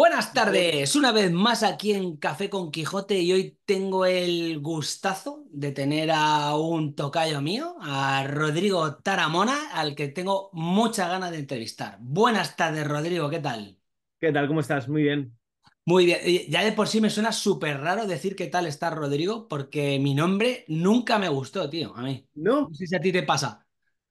Buenas tardes, una vez más aquí en Café con Quijote y hoy tengo el gustazo de tener a un tocayo mío, a Rodrigo Taramona, al que tengo mucha ganas de entrevistar. Buenas tardes, Rodrigo, ¿qué tal? ¿Qué tal? ¿Cómo estás? Muy bien. Muy bien, ya de por sí me suena súper raro decir qué tal está Rodrigo, porque mi nombre nunca me gustó, tío, a mí. ¿No? No sé si a ti te pasa.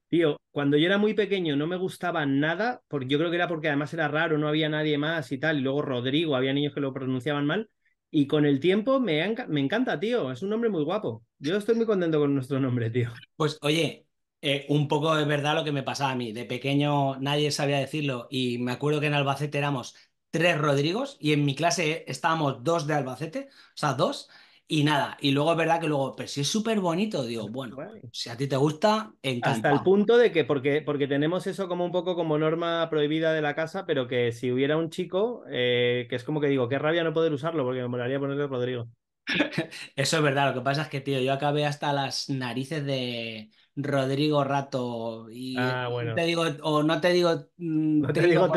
Tío, cuando yo era muy pequeño no me gustaba nada, porque yo creo que era porque además era raro, no había nadie más y tal, y luego Rodrigo, había niños que lo pronunciaban mal, y con el tiempo me, encanta, tío, es un nombre muy guapo. Yo estoy muy contento con nuestro nombre, tío. Pues oye, eh, un poco es verdad lo que me pasaba a mí, de pequeño nadie sabía decirlo, y me acuerdo que en Albacete éramos tres Rodrigos, y en mi clase estábamos dos de Albacete, o sea, dos, y nada, y luego es verdad que luego, pero si es súper bonito, digo, bueno, si a ti te gusta, encanta. Hasta el punto de que, porque, porque tenemos eso como un poco como norma prohibida de la casa, pero que si hubiera un chico, eh, que es como que digo, qué rabia no poder usarlo, porque me molaría ponerle a Rodrigo. Eso es verdad, lo que pasa es que, tío, yo acabé hasta las narices de Rodrigo Rato y ah, te digo, o no te digo, mm, no te, digo,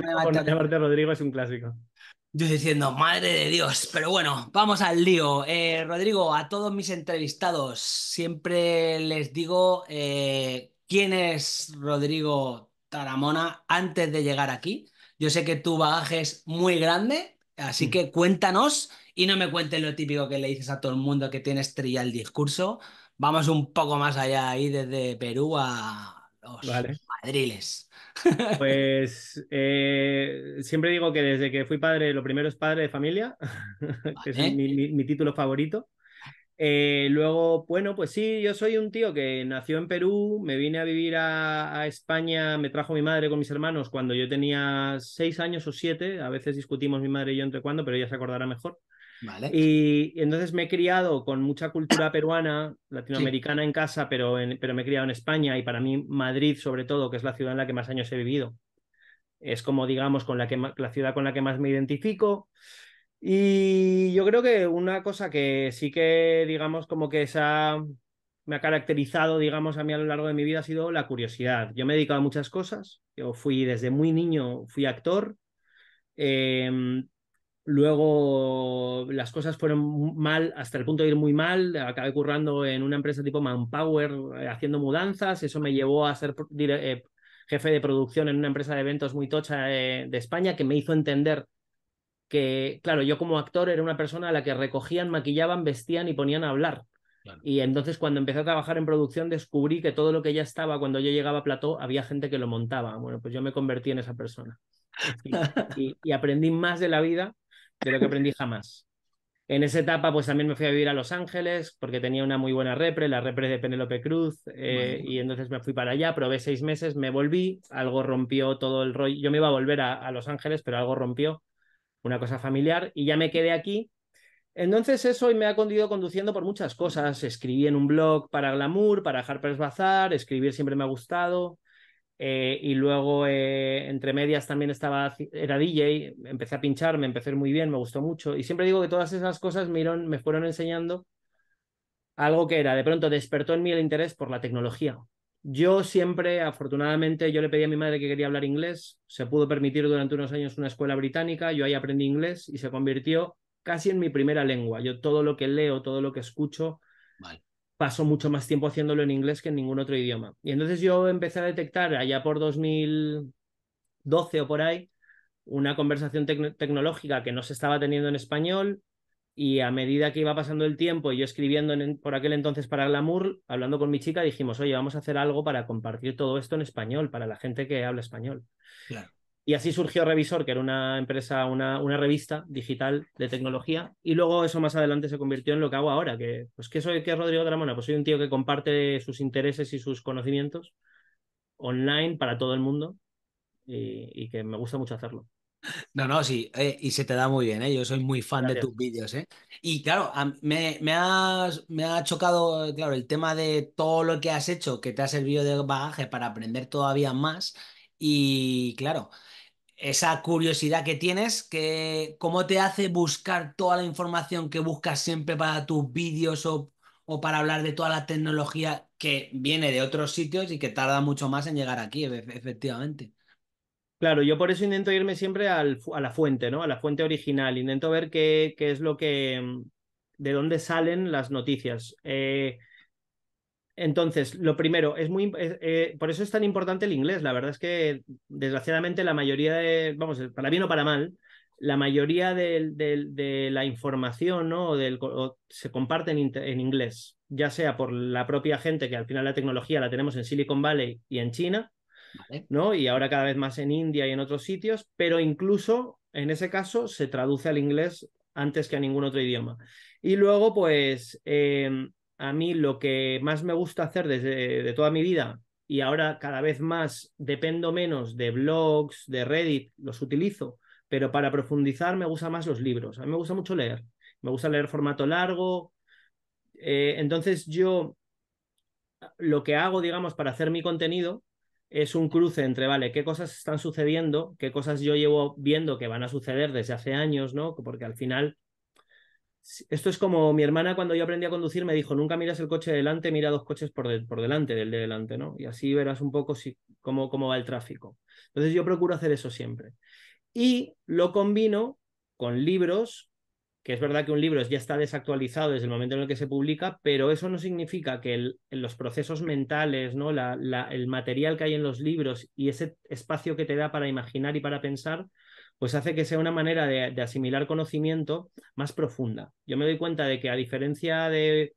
Rodrigo es un clásico. Yo diciendo, madre de Dios, pero bueno, vamos al lío. Eh, Rodrigo, a todos mis entrevistados siempre les digo eh, quién es Rodrigo Taramona antes de llegar aquí. Yo sé que tu bagaje es muy grande, así mm. que cuéntanos y no me cuentes lo típico que le dices a todo el mundo que tiene estrella el discurso. Vamos un poco más allá ahí desde Perú a los Madriles. Pues eh, siempre digo que desde que fui padre, lo primero es padre de familia, que es mi, título favorito. Eh, luego, bueno, pues sí, yo soy un tío que nació en Perú, me vine a vivir a, España, me trajo mi madre con mis hermanos cuando yo tenía seis años o siete, a veces discutimos mi madre y yo entre cuándo, pero ella se acordará mejor. Y, entonces me he criado con mucha cultura peruana, latinoamericana en casa, pero, pero me he criado en España y para mí Madrid, sobre todo, que es la ciudad en la que más años he vivido, es como, digamos, con la, que la ciudad con la que más me identifico. Y yo creo que una cosa que sí que, digamos, como que esa me ha caracterizado, digamos, a mí a lo largo de mi vida ha sido la curiosidad. Yo me he dedicado a muchas cosas. Yo fui desde muy niño, fui actor. Em, Luego las cosas fueron mal, hasta el punto de ir muy mal. Acabé currando en una empresa tipo Manpower eh, haciendo mudanzas. Eso me llevó a ser eh, jefe de producción en una empresa de eventos muy tocha eh, de, España, que me hizo entender que, claro, yo como actor era una persona a la que recogían, maquillaban, vestían y ponían a hablar. Y entonces cuando empecé a trabajar en producción descubrí que todo lo que ya estaba cuando yo llegaba a plató había gente que lo montaba. Bueno, pues yo me convertí en esa persona. y aprendí más de la vida de lo que aprendí jamás. En esa etapa, pues también me fui a vivir a Los Ángeles porque tenía una muy buena repre, la repre de Penélope Cruz, eh, y entonces me fui para allá, probé seis meses, me volví, algo rompió todo el rollo. Yo me iba a volver a, Los Ángeles, pero algo rompió, una cosa familiar, y ya me quedé aquí. Entonces eso me ha conducido conduciendo por muchas cosas. Escribí en un blog para Glamour, para Harper's Bazaar, escribir siempre me ha gustado. Eh, y luego, eh, entre medias, también estaba, era DJ, empecé a pinchar, me empecé muy bien, me gustó mucho. Y siempre digo que todas esas cosas me, me fueron enseñando algo que era, de pronto despertó en mí el interés por la tecnología. Yo siempre, afortunadamente, yo le pedí a mi madre que quería hablar inglés, se pudo permitir durante unos años una escuela británica, yo ahí aprendí inglés y se convirtió casi en mi primera lengua. Yo todo lo que leo, todo lo que escucho, vale paso mucho más tiempo haciéndolo en inglés que en ningún otro idioma. Y entonces yo empecé a detectar allá por 2012 o por ahí una conversación tecnológica que no se estaba teniendo en español y a medida que iba pasando el tiempo y yo escribiendo por aquel entonces para Glamour, hablando con mi chica, dijimos, oye, vamos a hacer algo para compartir todo esto en español, para la gente que habla español. Claro. Y así surgió Revisor, que era una empresa, una, revista digital de tecnología. Y luego eso más adelante se convirtió en lo que hago ahora, que pues ¿qué soy que es Rodrigo Dramona? Pues soy un tío que comparte sus intereses y sus conocimientos online para todo el mundo y, que me gusta mucho hacerlo. No, no, sí, eh, y se te da muy bien, ¿eh? yo soy muy fan de tus vídeos. ¿eh? Y claro, me, me, me, ha chocado claro, el tema de todo lo que has hecho, que te ha servido de bagaje para aprender todavía más. Y claro, esa curiosidad que tienes, que cómo te hace buscar toda la información que buscas siempre para tus vídeos o, para hablar de toda la tecnología que viene de otros sitios y que tarda mucho más en llegar aquí, efectivamente. Claro, yo por eso intento irme siempre al, a la fuente, ¿no? A la fuente original. Intento ver qué, qué es lo que. Mm, de dónde salen las noticias. Eh, entonces, lo primero, es muy eh, por eso es tan importante el inglés. La verdad es que, desgraciadamente, la mayoría de, vamos, eh, para bien o para mal, la mayoría de, la información ¿no? del, se comparte en, inglés, ya sea por la propia gente, que al final la tecnología la tenemos en Silicon Valley y en China, ¿no? Y ahora cada vez más en India y en otros sitios, pero incluso en ese caso se traduce al inglés antes que a ningún otro idioma. Y luego, pues, em, a mí lo que más me gusta hacer desde de toda mi vida y ahora cada vez más dependo menos de blogs, de Reddit, los utilizo, pero para profundizar me gustan más los libros. A mí me gusta mucho leer. Me gusta leer formato largo. Eh, entonces yo lo que hago, digamos, para hacer mi contenido es un cruce entre, vale, qué cosas están sucediendo, qué cosas yo llevo viendo que van a suceder desde hace años, ¿no? Porque al final esto es como mi hermana cuando yo aprendí a conducir me dijo, nunca miras el coche delante, mira dos coches por, por delante del de delante, ¿no? Y así verás un poco si, cómo, cómo va el tráfico. Entonces yo procuro hacer eso siempre. Y lo combino con libros, que es verdad que un libro ya está desactualizado desde el momento en el que se publica, pero eso no significa que los procesos mentales, ¿no? el material que hay en los libros y ese espacio que te da para imaginar y para pensar pues hace que sea una manera de, asimilar conocimiento más profunda. Yo me doy cuenta de que a diferencia de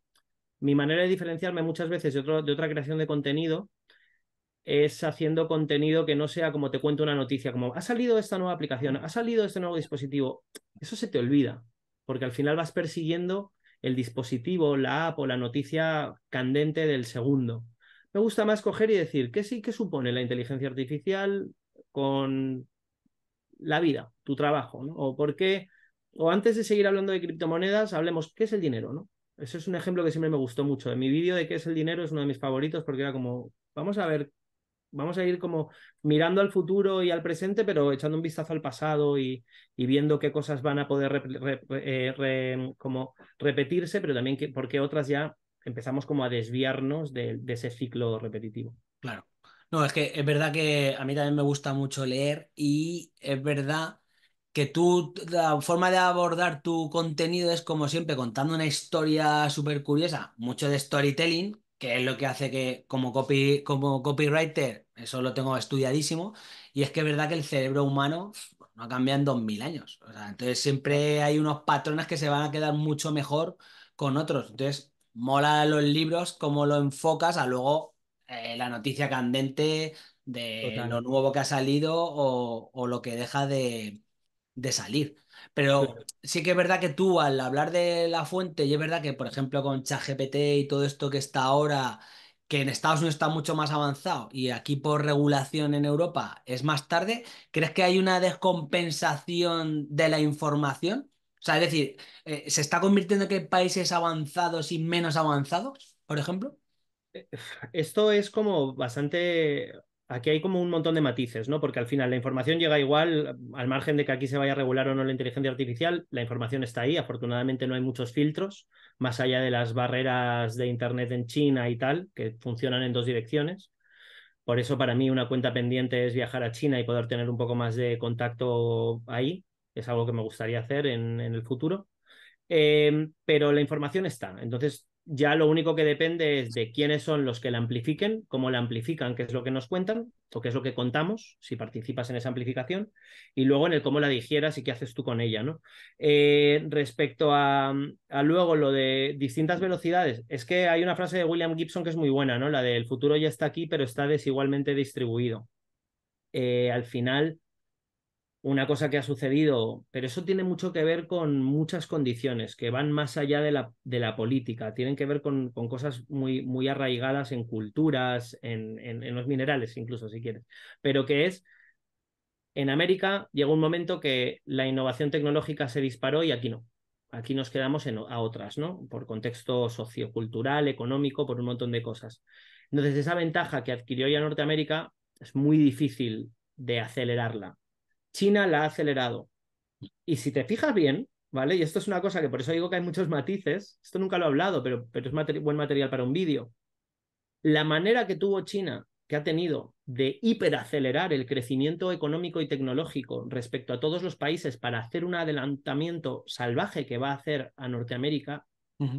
mi manera de diferenciarme muchas veces de, otra creación de contenido, es haciendo contenido que no sea como te cuento una noticia, como ha salido esta nueva aplicación, ha salido este nuevo dispositivo. Eso se te olvida, porque al final vas persiguiendo el dispositivo, la app o la noticia candente del segundo. Me gusta más coger y decir, ¿qué sí que supone la inteligencia artificial con la vida, tu trabajo, ¿no? O por qué, o antes de seguir hablando de criptomonedas, hablemos qué es el dinero, ¿no? Ese es un ejemplo que siempre me gustó mucho. En mi vídeo de qué es el dinero es uno de mis favoritos porque era como, vamos a ver, vamos a ir como mirando al futuro y al presente, pero echando un vistazo al pasado y, y viendo qué cosas van a poder eh, como repetirse, pero también que, porque otras ya empezamos como a desviarnos de ese ciclo repetitivo. Claro. No, es que es verdad que a mí también me gusta mucho leer y es verdad que tú, la forma de abordar tu contenido es como siempre contando una historia súper curiosa, mucho de storytelling, que es lo que hace que como, copy, como copywriter, eso lo tengo estudiadísimo, y es que es verdad que el cerebro humano pues, no ha cambiado en 2000 años. entonces siempre hay unos patrones que se van a quedar mucho mejor con otros. Entonces, mola los libros, cómo lo enfocas a luego eh, la noticia candente de lo nuevo que ha salido o, lo que deja de, salir. Pero sí que es verdad que tú al hablar de la fuente, y es verdad que por ejemplo con ChatGPT y todo esto que está ahora, que en Estados Unidos está mucho más avanzado y aquí por regulación en Europa es más tarde, ¿crees que hay una descompensación de la información? O sea, es decir, eh, ¿se está convirtiendo en que países avanzados y menos avanzados, por ejemplo? Eh, esto es como bastante... Aquí hay como un montón de matices, ¿no? Porque al final la información llega igual, al margen de que aquí se vaya a regular o no la inteligencia artificial, la información está ahí. Afortunadamente no hay muchos filtros, más allá de las barreras de Internet en China y tal, que funcionan en dos direcciones. Por eso para mí una cuenta pendiente es viajar a China y poder tener un poco más de contacto ahí. Es algo que me gustaría hacer en, el futuro. Em, pero la información está. Entonces, ya lo único que depende es de quiénes son los que la amplifiquen, cómo la amplifican, qué es lo que nos cuentan o qué es lo que contamos, si participas en esa amplificación, y luego en el cómo la digieras y qué haces tú con ella. ¿no? Eh, respecto a, luego lo de distintas velocidades, es que hay una frase de William Gibson que es muy buena, ¿no? la del futuro ya está aquí, pero está desigualmente distribuido. Eh, al final, una cosa que ha sucedido, pero eso tiene mucho que ver con muchas condiciones que van más allá de la, de la política, tienen que ver con, cosas muy, muy, arraigadas en culturas, en, en, los minerales incluso, si quieres, pero que es, en América llegó un momento que la innovación tecnológica se disparó y aquí no. Aquí nos quedamos en, a otras, ¿no? Por contexto sociocultural, económico, por un montón de cosas. Entonces, esa ventaja que adquirió ya Norteamérica es muy difícil de acelerarla China la ha acelerado. Y si te fijas bien, ¿vale? Y esto es una cosa que por eso digo que hay muchos matices, esto nunca lo he hablado, pero, pero es buen material para un vídeo. La manera que tuvo China, que ha tenido de hiperacelerar el crecimiento económico y tecnológico respecto a todos los países para hacer un adelantamiento salvaje que va a hacer a Norteamérica,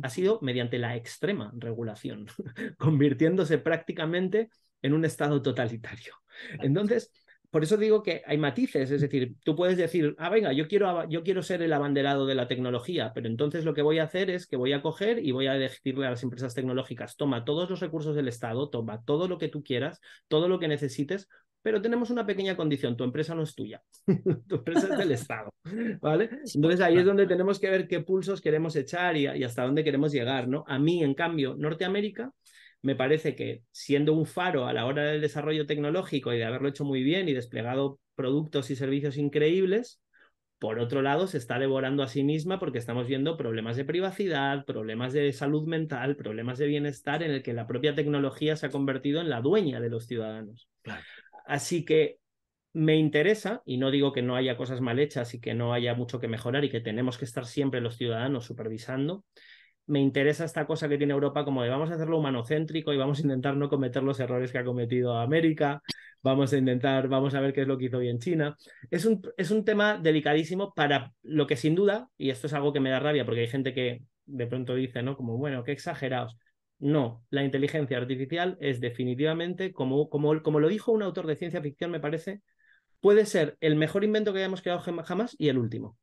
ha sido mediante la extrema regulación, convirtiéndose prácticamente en un estado totalitario. Entonces, por eso digo que hay matices, es decir, tú puedes decir, ah, venga, yo quiero, yo quiero ser el abanderado de la tecnología, pero entonces lo que voy a hacer es que voy a coger y voy a decirle a las empresas tecnológicas, toma todos los recursos del Estado, toma todo lo que tú quieras, todo lo que necesites, pero tenemos una pequeña condición, tu empresa no es tuya, tu empresa es del Estado, ¿vale? Entonces ahí es donde tenemos que ver qué pulsos queremos echar y, hasta dónde queremos llegar, ¿no? A mí, en cambio, Norteamérica me parece que siendo un faro a la hora del desarrollo tecnológico y de haberlo hecho muy bien y desplegado productos y servicios increíbles, por otro lado se está devorando a sí misma porque estamos viendo problemas de privacidad, problemas de salud mental, problemas de bienestar en el que la propia tecnología se ha convertido en la dueña de los ciudadanos. Así que me interesa, y no digo que no haya cosas mal hechas y que no haya mucho que mejorar y que tenemos que estar siempre los ciudadanos supervisando, me interesa esta cosa que tiene Europa como de vamos a hacerlo humanocéntrico y vamos a intentar no cometer los errores que ha cometido América, vamos a intentar, vamos a ver qué es lo que hizo en China. Es un, es un tema delicadísimo para lo que sin duda, y esto es algo que me da rabia porque hay gente que de pronto dice, ¿no? Como, bueno, qué exagerados. No, la inteligencia artificial es definitivamente, como, como, como lo dijo un autor de ciencia ficción, me parece, puede ser el mejor invento que hayamos creado jamás y el último.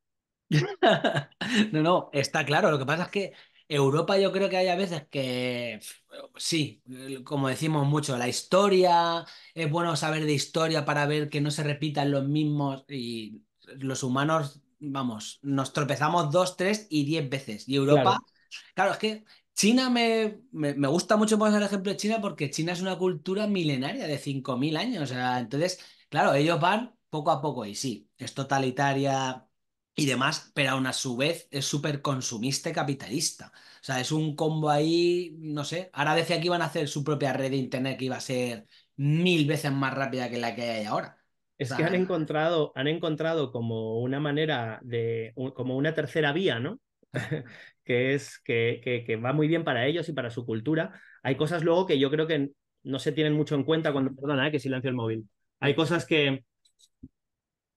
no, no, está claro. Lo que pasa es que Europa yo creo que hay a veces que, sí, como decimos mucho, la historia, es bueno saber de historia para ver que no se repitan los mismos y los humanos, vamos, nos tropezamos dos, tres y diez veces. Y Europa, claro, es que China me, gusta mucho poner el ejemplo de China porque China es una cultura milenaria de 5.000 años. entonces, claro, ellos van poco a poco y sí, es totalitaria y demás, pero aún a su vez es súper consumista y capitalista. O sea, es un combo ahí, no sé. Ahora decía que iban a hacer su propia red de internet que iba a ser mil veces más rápida que la que hay ahora. Es que han encontrado, han encontrado como una manera de, como una tercera vía, ¿no? que es que, va muy bien para ellos y para su cultura. Hay cosas luego que yo creo que no se tienen mucho en cuenta cuando, perdona, eh, que silencio el móvil. Hay cosas que,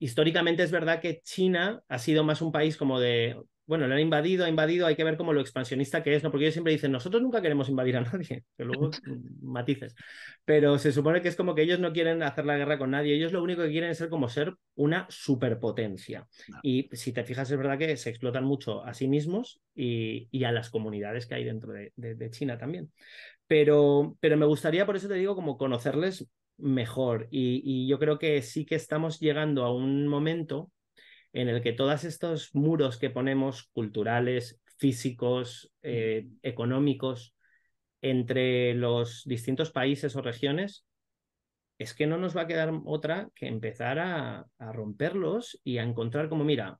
históricamente es verdad que China ha sido más un país como de, bueno, le han invadido, ha invadido, hay que ver como lo expansionista que es, ¿no? Porque ellos siempre dicen, nosotros nunca queremos invadir a nadie, que luego matices. Pero se supone que es como que ellos no quieren hacer la guerra con nadie, ellos lo único que quieren es ser como ser una superpotencia. Y si te fijas, es verdad que se explotan mucho a sí mismos y, a las comunidades que hay dentro de, China también. Pero, pero me gustaría, por eso te digo, como conocerles mejor. Y, yo creo que sí que estamos llegando a un momento en el que todos estos muros que ponemos, culturales, físicos, eh, económicos, entre los distintos países o regiones, es que no nos va a quedar otra que empezar a, a romperlos y a encontrar como, mira,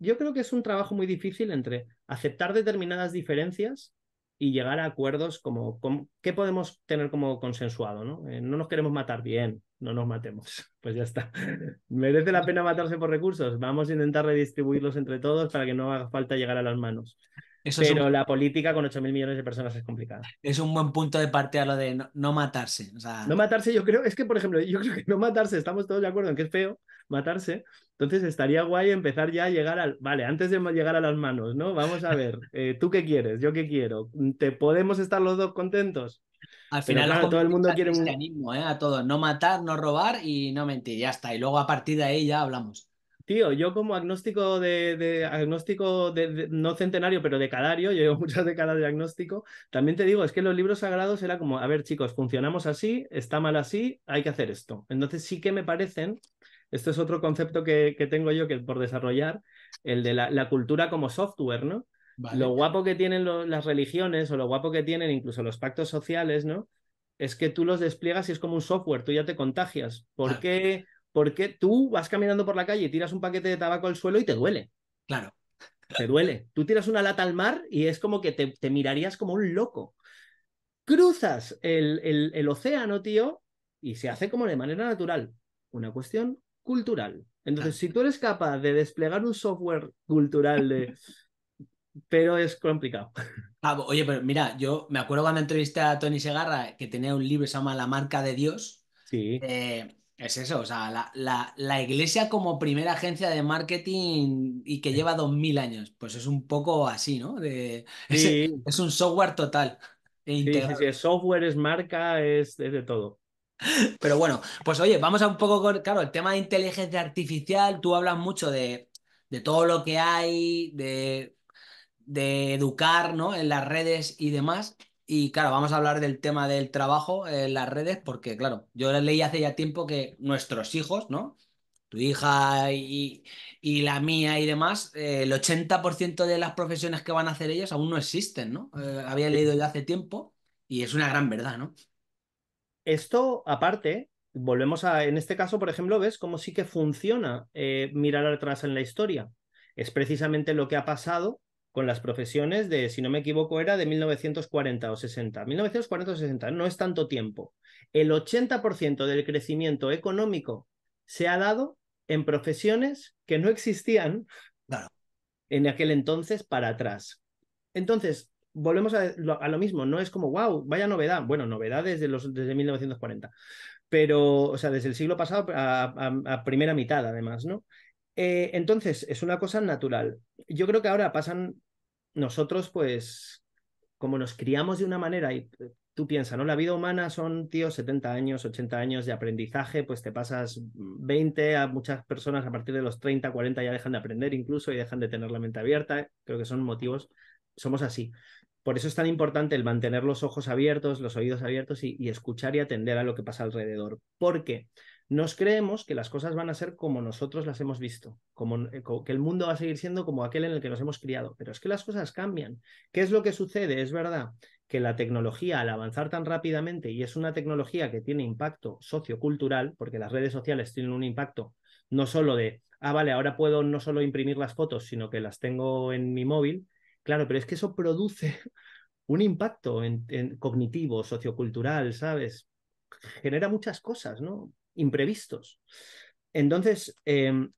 yo creo que es un trabajo muy difícil entre aceptar determinadas diferencias y llegar a acuerdos como, qué podemos tener como consensuado, ¿no? Eh, no nos queremos matar bien, no nos matemos, pues ya está. ¿Merece la pena matarse por recursos? Vamos a intentar redistribuirlos entre todos para que no haga falta llegar a las manos pero la política con 8.000 millones de personas es complicada. Es un buen punto de a lo de no, matarse. No matarse, yo creo, es que por ejemplo, yo creo que no matarse, estamos todos de acuerdo en que es feo matarse, entonces estaría guay empezar ya a llegar al, vale, antes de llegar a las manos, ¿no? Vamos a ver, eh, ¿tú qué quieres? ¿Yo qué quiero? ¿Te podemos estar los dos contentos? Al final todo el mundo quiere un... ¿eh? A todo. no matar, no robar y no mentir, ya está. Y luego a partir de ahí ya hablamos. Tío, yo como agnóstico de, agnóstico de, no centenario, pero de yo llevo muchas décadas de agnóstico, también te digo, es que los libros sagrados era como, a ver, chicos, funcionamos así, está mal así, hay que hacer esto. Entonces sí que me parecen, esto es otro concepto que, tengo yo que por desarrollar, el de la, cultura como software, ¿no? Lo guapo que tienen las religiones o lo guapo que tienen incluso los pactos sociales, ¿no? Es que tú los despliegas y es como un software, tú ya te contagias. ¿Por qué? porque tú vas caminando por la calle y tiras un paquete de tabaco al suelo y te duele. Claro. Te duele. Tú tiras una lata al mar y es como que te, mirarías como un loco. Cruzas el, el, océano, tío, y se hace como de manera natural. Una cuestión cultural. Entonces, si tú eres capaz de desplegar un software cultural Pero es complicado. Ah, oye, pero mira, yo me acuerdo cuando entrevisté a Tony Segarra que tenía un libro que se llama La marca de Dios. Sí. Eh, es eso, o sea, la, iglesia como primera agencia de marketing y que lleva 2000 años, pues es un poco así, ¿no? De, es, un software total. E sí, software, es marca, es, de todo. Pero bueno, pues oye, vamos a un poco con, claro, el tema de inteligencia artificial, tú hablas mucho de, todo lo que hay, de, de educar, ¿no? En las redes y demás. Y claro, vamos a hablar del tema del trabajo en las redes, porque claro, yo leí hace ya tiempo que nuestros hijos, ¿no? Tu hija y, la mía y demás, eh, el 80% de las profesiones que van a hacer ellos aún no existen, ¿no? Eh, había leído ya hace tiempo y es una gran verdad, ¿no? Esto, aparte, volvemos a, en este caso, por ejemplo, ves cómo sí que funciona eh, mirar atrás en la historia. Es precisamente lo que ha pasado con las profesiones de, si no me equivoco, era de 1940 o 60. 1940 o 60, no es tanto tiempo. El 80% del crecimiento económico se ha dado en profesiones que no existían en aquel entonces para atrás. Entonces, volvemos a lo, mismo, no es como, wow, vaya novedad. Bueno, novedad desde, los, desde 1940, pero, o sea, desde el siglo pasado a primera mitad, además, ¿no? Eh, entonces, es una cosa natural. Yo creo que ahora pasan nosotros, pues, como nos criamos de una manera y eh, tú piensas, ¿no? La vida humana son, tío, 70 años, 80 años de aprendizaje, pues te pasas 20, a muchas personas a partir de los 30, 40 ya dejan de aprender incluso y dejan de tener la mente abierta. Creo que son motivos, somos así. Por eso es tan importante el mantener los ojos abiertos, los oídos abiertos y, escuchar y atender a lo que pasa alrededor. Porque qué? nos creemos que las cosas van a ser como nosotros las hemos visto, como, eh, que el mundo va a seguir siendo como aquel en el que nos hemos criado, pero es que las cosas cambian. ¿Qué es lo que sucede? Es verdad que la tecnología, al avanzar tan rápidamente, y es una tecnología que tiene impacto sociocultural, porque las redes sociales tienen un impacto no solo de, ah, vale, ahora puedo no solo imprimir las fotos, sino que las tengo en mi móvil, claro, pero es que eso produce un impacto en, cognitivo, sociocultural, ¿sabes? Genera muchas cosas, ¿no? imprevistos. Entonces, em,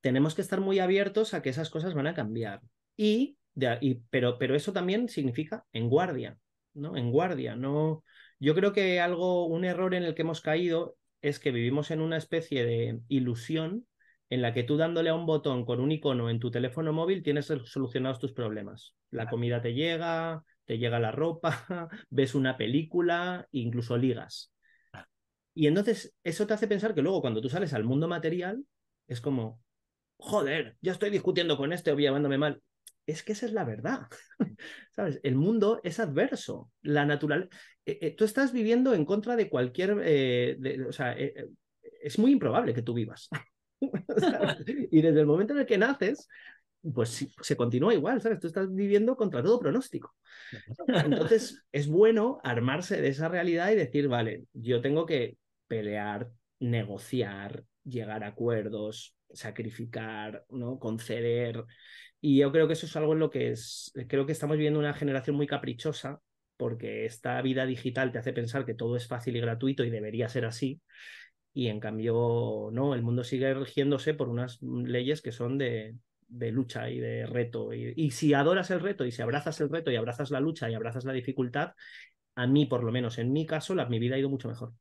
tenemos que estar muy abiertos a que esas cosas van a cambiar. Y, y pero, pero, eso también significa en guardia, ¿no? En guardia, no. Yo creo que algo, un error en el que hemos caído es que vivimos en una especie de ilusión en la que tú dándole a un botón con un icono en tu teléfono móvil tienes solucionados tus problemas. La comida te llega, te llega la ropa, ves una película, incluso ligas. Y entonces eso te hace pensar que luego cuando tú sales al mundo material, es como, joder, Ya estoy discutiendo con este o llevándome mal. Es que esa es la verdad. ¿Sabes? El mundo es adverso. La natural eh, eh, tú estás viviendo en contra de cualquier. Eh, o sea, es muy improbable que tú vivas. y desde el momento en el que naces, pues se continúa igual, ¿sabes? Tú estás viviendo contra todo pronóstico. Entonces, es bueno armarse de esa realidad y decir, vale, yo tengo que pelear, negociar, llegar a acuerdos, sacrificar, ¿no? conceder. Y yo creo que eso es algo en lo que es, creo que estamos viviendo una generación muy caprichosa, porque esta vida digital te hace pensar que todo es fácil y gratuito y debería ser así. Y en cambio, no, el mundo sigue rigiéndose por unas leyes que son de, lucha y de reto. Y, y, si adoras el reto y si abrazas el reto y abrazas la lucha y abrazas la dificultad, a mí, por lo menos en mi caso, la, mi vida ha ido mucho mejor.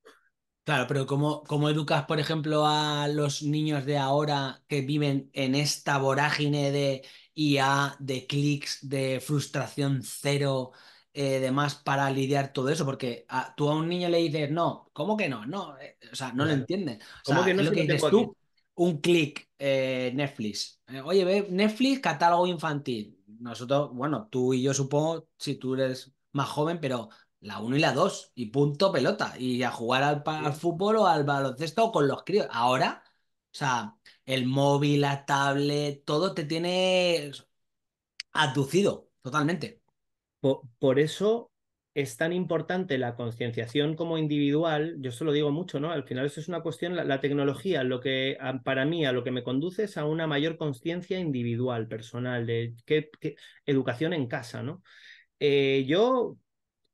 Claro, pero ¿cómo, ¿cómo, educas, por ejemplo, a los niños de ahora que viven en esta vorágine de IA, de clics, de frustración cero, eh, demás, para lidiar todo eso? Porque a, tú a un niño le dices, no, ¿cómo que no? No, eh, o sea, no lo entiendes. ¿Cómo que no lo tú, un clic, eh, Netflix. Eh, oye, ve, Netflix, catálogo infantil. Nosotros, bueno, tú y yo supongo, si tú eres más joven, pero la 1 y la 2 y punto pelota y a jugar al, fútbol o al baloncesto con los críos. Ahora, o sea, el móvil, la tablet, todo te tiene aducido totalmente. Por, eso es tan importante la concienciación como individual, yo se lo digo mucho, ¿no? Al final eso es una cuestión, la, tecnología, lo que para mí a lo que me conduce es a una mayor conciencia individual, personal, de qué, educación en casa, ¿no? Eh, yo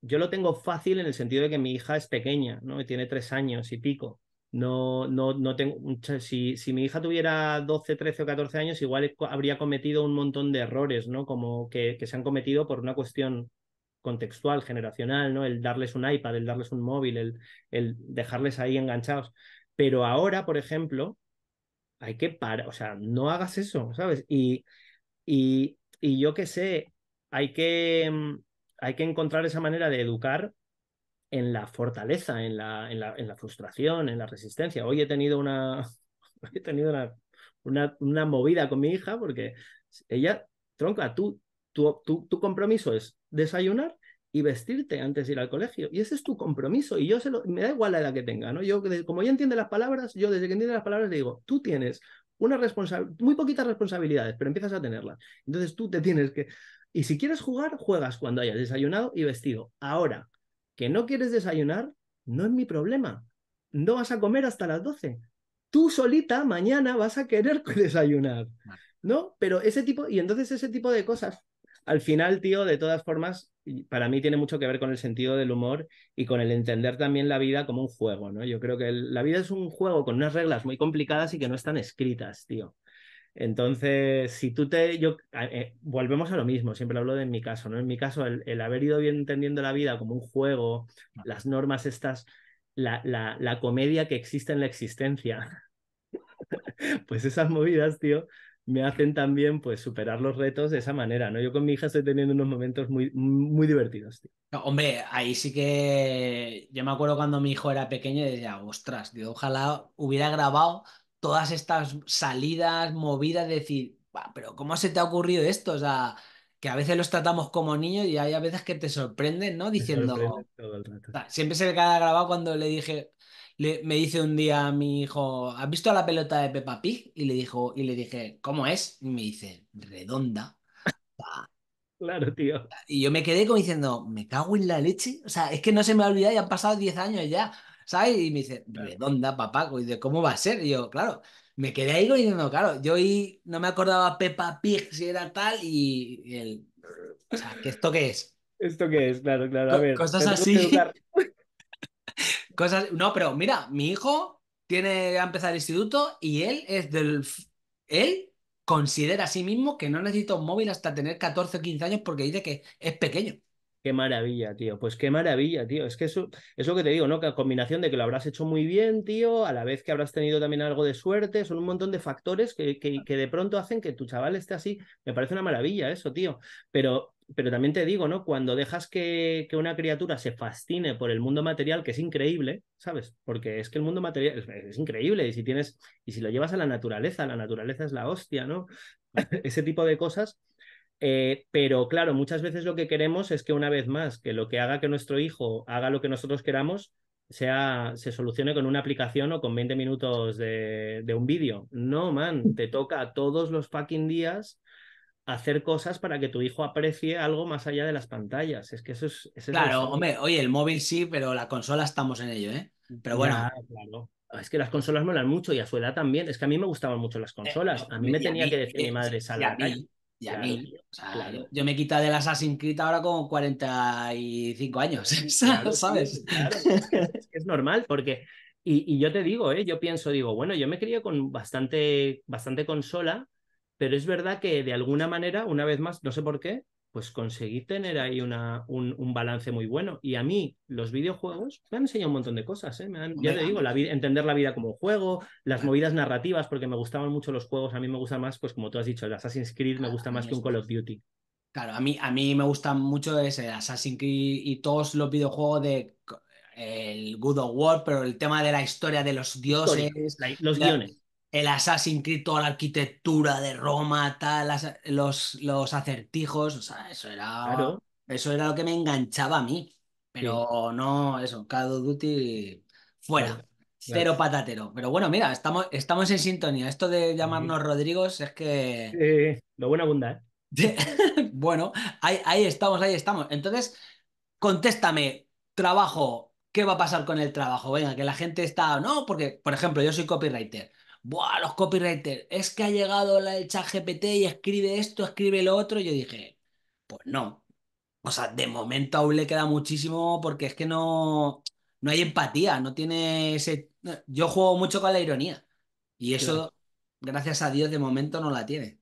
yo lo tengo fácil en el sentido de que mi hija es pequeña, ¿no? Y tiene tres años y pico. No, no, no tengo. Si, si, mi hija tuviera 12, 13 o 14 años, igual habría cometido un montón de errores, ¿no? Como que, que se han cometido por una cuestión contextual, generacional, ¿no? El darles un iPad, el darles un móvil, el, el dejarles ahí enganchados. Pero ahora, por ejemplo, hay que parar, o sea, no hagas eso, ¿sabes? Y, y, y yo qué sé, hay que mm, hay que encontrar esa manera de educar en la fortaleza, en la, en la, en la frustración, en la resistencia. Hoy he tenido una, he tenido una, una, movida con mi hija porque ella, tronca, tú, tu, compromiso es desayunar y vestirte antes de ir al colegio. Y ese es tu compromiso. Y yo me da igual la edad que tenga, ¿no? Yo, como ella entiende las palabras, yo desde que entiende las palabras le digo, tú tienes una responsabilidad, muy poquitas responsabilidades, pero empiezas a tenerlas. Entonces tú te tienes que y si quieres jugar, juegas cuando hayas desayunado y vestido. Ahora, que no quieres desayunar, no es mi problema. No vas a comer hasta las 12. Tú solita mañana vas a querer desayunar. ¿No? Pero ese tipo, y entonces ese tipo de cosas, al final, tío, de todas formas, para mí tiene mucho que ver con el sentido del humor y con el entender también la vida como un juego, ¿no? Yo creo que la vida es un juego con unas reglas muy complicadas y que no están escritas, tío. Entonces, si tú te. Yo, eh, volvemos a lo mismo, siempre hablo de mi caso, ¿no? En mi caso, el, haber ido bien entendiendo la vida como un juego, ah. las normas estas, la, la, comedia que existe en la existencia, pues esas movidas, tío, me hacen también pues superar los retos de esa manera, ¿no? Yo con mi hija estoy teniendo unos momentos muy, muy divertidos, tío. hombre, ahí sí que yo me acuerdo cuando mi hijo era pequeño y decía, ostras, tío, ojalá hubiera grabado todas estas salidas, movidas, decir, pero ¿cómo se te ha ocurrido esto? O sea, que a veces los tratamos como niños y hay a veces que te sorprenden, ¿no? Diciendo. siempre se me queda grabado cuando le dije, le, me dice un día a mi hijo, ¿has visto la pelota de Peppa Pig? Y le dijo, y le dije, ¿cómo es? Y me dice, redonda. claro, tío. Y yo me quedé como diciendo, me cago en la leche. O sea, es que no se me ha olvidado y han pasado 10 años ya. ¿sabes? Y me dice, redonda, papá, y de ¿cómo va a ser? Y yo, claro, me quedé ahí diciendo, claro, yo no me acordaba pepa Pig si era tal y, el... O sea, ¿esto qué es? ¿Esto qué es? Claro, claro, a ver. Cosas así. Cosas... No, pero mira, mi hijo tiene empezar el instituto y él es del... Él considera a sí mismo que no necesita un móvil hasta tener 14 o 15 años porque dice que es pequeño. Qué maravilla, tío. Pues qué maravilla, tío. Es que eso es lo que te digo, ¿no? Que combinación de que lo habrás hecho muy bien, tío, a la vez que habrás tenido también algo de suerte, son un montón de factores que, que, de pronto hacen que tu chaval esté así. Me parece una maravilla eso, tío. Pero, pero también te digo, ¿no? Cuando dejas que, una criatura se fascine por el mundo material, que es increíble, ¿sabes? Porque es que el mundo material es, increíble y si tienes, y si lo llevas a la naturaleza, la naturaleza es la hostia, ¿no? Ese tipo de cosas eh, pero claro, muchas veces lo que queremos es que una vez más, que lo que haga que nuestro hijo haga lo que nosotros queramos, sea, se solucione con una aplicación o con 20 minutos de, un vídeo. No, man, te toca todos los fucking días hacer cosas para que tu hijo aprecie algo más allá de las pantallas. Es que eso es... claro, hombre, oye, el móvil sí, pero la consola estamos en ello, ¿eh? Pero bueno... Ah, es que las consolas molan mucho y a su edad también. Es que a mí me gustaban mucho las eh, consolas. A mí me tenía que decir mi eh, madre, sal y a mí, yo, me quita del Assassin's Creed ahora con 45 años, ¿sabes? Es, normal, porque, y, yo te digo, ¿eh? yo pienso, digo, bueno, yo me crié con bastante, bastante consola, pero es verdad que de alguna manera, una vez más, no sé por qué, pues conseguí tener ahí una, un, balance muy bueno. Y a mí, los videojuegos me han enseñado un montón de cosas. ¿eh? Me han, ya te digo, la vida, entender la vida como juego, las movidas narrativas, porque me gustaban mucho los juegos. A mí me gusta más, pues como tú has dicho, el Assassin's Creed me gusta más que un Call of Duty. Claro, a mí, a mí me gustan mucho ese Assassin's Creed y todos los videojuegos de el Good of War, pero el tema de la historia de los dioses. los guiones el Assassin's Creed, toda la arquitectura de Roma, tal, los, los acertijos, o sea, eso era, eso era lo que me enganchaba a mí. Pero no, eso, Call of Duty fuera. Pero Cero patatero. Pero bueno, mira, estamos, estamos en sintonía. Esto de llamarnos Rodrigo Rodrigos es que. lo buena bunda, ¿eh? bueno, ahí, ahí estamos, ahí estamos. Entonces, contéstame, trabajo, ¿qué va a pasar con el trabajo? Venga, que la gente está. No, porque, por ejemplo, yo soy copywriter. Buah, los copywriters, es que ha llegado la, el chat GPT y escribe esto, escribe lo otro. Y yo dije, pues no. O sea, de momento aún le queda muchísimo porque es que no, no hay empatía, no tiene ese. Yo juego mucho con la ironía. Y eso, gracias a Dios, de momento no la tiene.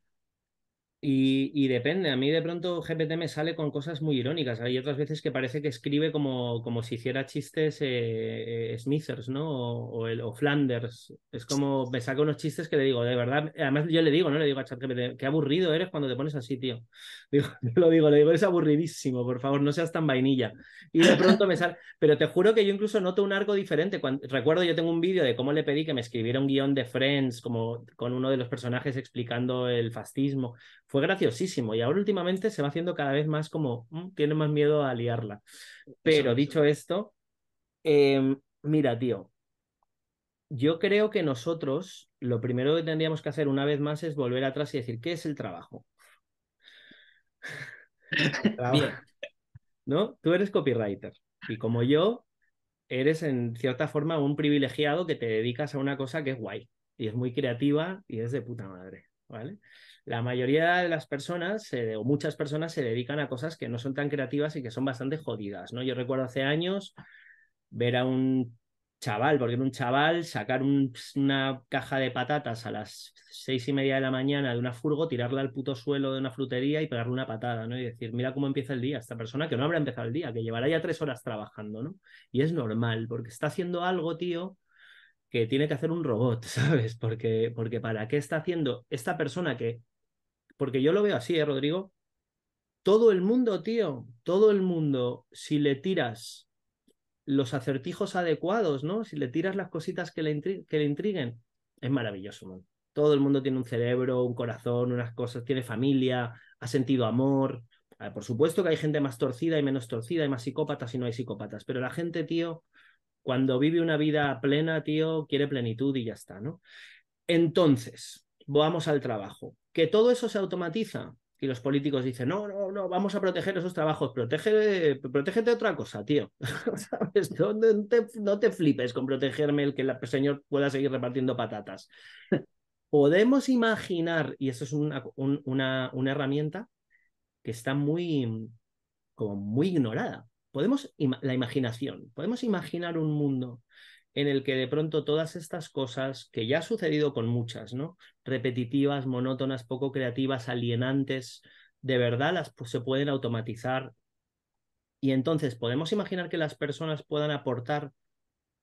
Y, depende, a mí de pronto GPT me sale con cosas muy irónicas. Hay otras veces que parece que escribe como, como si hiciera chistes eh, eh, Smithers, ¿no? O, Flanders. Es como me saca unos chistes que le digo, de verdad, además yo le digo, ¿no? Le digo a ChatGPT, qué aburrido eres cuando te pones así, tío. lo digo, le digo, eres aburridísimo, por favor, no seas tan vainilla. Y de pronto me sale, pero te juro que yo incluso noto un arco diferente. recuerdo, yo tengo un vídeo de cómo le pedí que me escribiera un guión de Friends, como con uno de los personajes explicando el fascismo fue graciosísimo y ahora últimamente se va haciendo cada vez más como, mm, tiene más miedo a liarla. Pero dicho esto, em, mira, tío, yo creo que nosotros lo primero que tendríamos que hacer una vez más es volver atrás y decir, ¿qué es el trabajo? ¿No? Tú eres copywriter y como yo, eres en cierta forma un privilegiado que te dedicas a una cosa que es guay y es muy creativa y es de puta madre, ¿vale? la mayoría de las personas o muchas personas se dedican a cosas que no son tan creativas y que son bastante jodidas, ¿no? Yo recuerdo hace años ver a un chaval, porque era un chaval, sacar una caja de patatas a las seis y media de la mañana de una furgo, tirarla al puto suelo de una frutería y pegarle una patada, ¿no? Y decir, mira cómo empieza el día esta persona que no habrá empezado el día, que llevará ya tres horas trabajando, ¿no? Y es normal, porque está haciendo algo, tío, que tiene que hacer un robot, ¿sabes? Porque, porque para qué está haciendo esta persona que porque yo lo veo así, ¿eh, Rodrigo? Todo el mundo, tío, todo el mundo, si le tiras los acertijos adecuados, ¿no? Si le tiras las cositas que le, que le intriguen, es maravilloso, Todo el mundo tiene un cerebro, un corazón, unas cosas, tiene familia, ha sentido amor. Ah, por supuesto que hay gente más torcida y menos torcida, hay más psicópatas y no hay psicópatas, pero la gente, tío, cuando vive una vida plena, tío, quiere plenitud y ya está, ¿no? Entonces, vamos al trabajo que todo eso se automatiza y los políticos dicen, no, no, no, vamos a proteger esos trabajos, protege, protégete otra cosa, tío. No, te, flipes con protegerme el que el señor pueda seguir repartiendo patatas. Podemos imaginar, y eso es una, una, una herramienta que está muy, como muy ignorada, podemos la imaginación, podemos imaginar un mundo en el que de pronto todas estas cosas, que ya ha sucedido con muchas, ¿no? Repetitivas, monótonas, poco creativas, alienantes, de verdad las pues, se pueden automatizar. Y entonces podemos imaginar que las personas puedan aportar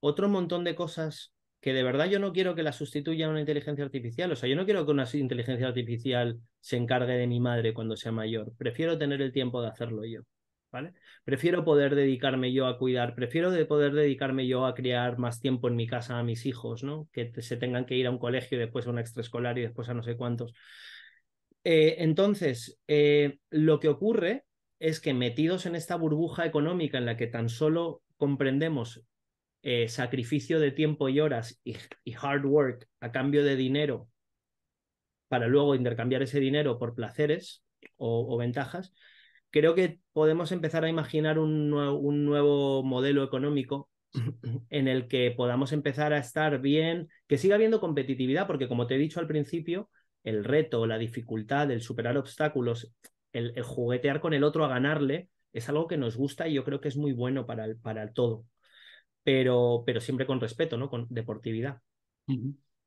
otro montón de cosas que de verdad yo no quiero que las sustituya una inteligencia artificial. O sea, yo no quiero que una inteligencia artificial se encargue de mi madre cuando sea mayor. Prefiero tener el tiempo de hacerlo yo. Prefiero poder dedicarme yo a cuidar, prefiero poder dedicarme yo a criar más tiempo en mi casa a mis hijos, ¿no? Que se tengan que ir a un colegio, después a un extraescolar y después a no sé cuántos. Eh, entonces, eh, lo que ocurre es que metidos en esta burbuja económica en la que tan solo comprendemos eh, sacrificio de tiempo y horas y, hard work a cambio de dinero para luego intercambiar ese dinero por placeres o ventajas, creo que podemos empezar a imaginar un, nuevo, un nuevo modelo económico en el que podamos empezar a estar bien, que siga habiendo competitividad, porque como te he dicho al principio, el reto, la dificultad, el superar obstáculos, el, juguetear con el otro a ganarle, es algo que nos gusta y yo creo que es muy bueno para el, para el todo, pero, pero siempre con respeto, ¿no? Con deportividad.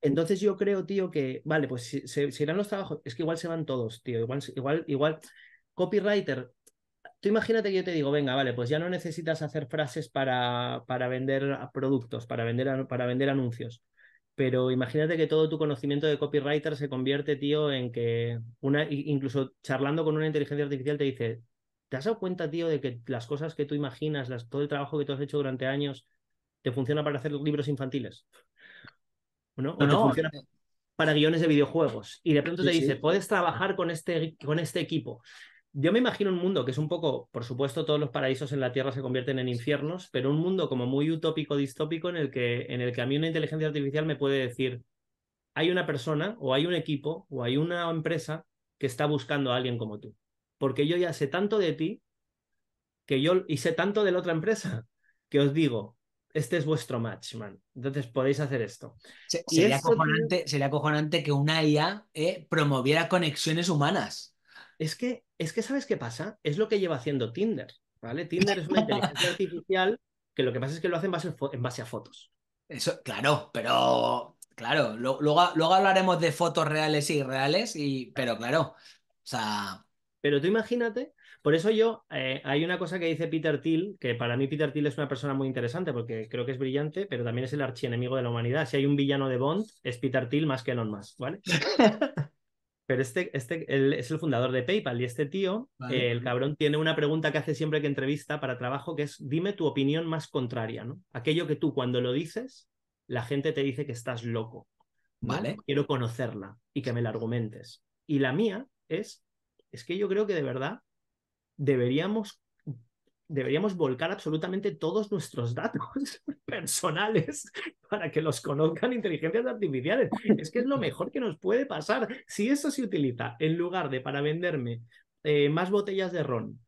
Entonces yo creo, tío, que, vale, pues si, eran los trabajos, es que igual se van todos, tío, igual, igual, igual, copywriter, imagínate que yo te digo, venga, vale, pues ya no necesitas hacer frases para, para vender productos, para vender, para vender anuncios. Pero imagínate que todo tu conocimiento de copywriter se convierte, tío, en que una, incluso charlando con una inteligencia artificial te dice, ¿te has dado cuenta, tío, de que las cosas que tú imaginas, las, todo el trabajo que tú has hecho durante años, te funciona para hacer libros infantiles? ¿No? ¿O no, funciona eh, para guiones de eh, videojuegos? Y de pronto te dice, puedes trabajar con este, con este equipo yo me imagino un mundo que es un poco, por supuesto, todos los paraísos en la Tierra se convierten en infiernos, pero un mundo como muy utópico, distópico, en el que, en el que a mí una inteligencia artificial me puede decir, hay una persona o hay un equipo o hay una empresa que está buscando a alguien como tú. Porque yo ya sé tanto de ti que yo y sé tanto de la otra empresa que os digo, este es vuestro match, man. Entonces podéis hacer esto. Se, sería, acojonante, que una IA eh, promoviera conexiones humanas. Es que, es que, ¿sabes qué pasa? Es lo que lleva haciendo Tinder, ¿vale? Tinder es una inteligencia artificial que lo que pasa es que lo hacen base en base a fotos. Eso, claro, pero claro, luego, hablaremos de fotos reales y reales y, pero claro, o sea... Pero tú imagínate, por eso yo, eh, hay una cosa que dice Peter Thiel, que para mí Peter Thiel es una persona muy interesante porque creo que es brillante, pero también es el archienemigo de la humanidad. Si hay un villano de Bond, es Peter Thiel más que Elon Musk, ¿vale? Pero este, este es el fundador de PayPal y este tío, eh, el cabrón, tiene una pregunta que hace siempre que entrevista para trabajo, que es, dime tu opinión más contraria, ¿no? Aquello que tú cuando lo dices, la gente te dice que estás loco. Vale. Quiero conocerla y que me la argumentes. Y la mía es, es que yo creo que de verdad deberíamos deberíamos volcar absolutamente todos nuestros datos personales para que los conozcan inteligencias artificiales. Es que es lo mejor que nos puede pasar. Si eso se utiliza en lugar de para venderme eh, más botellas de ron,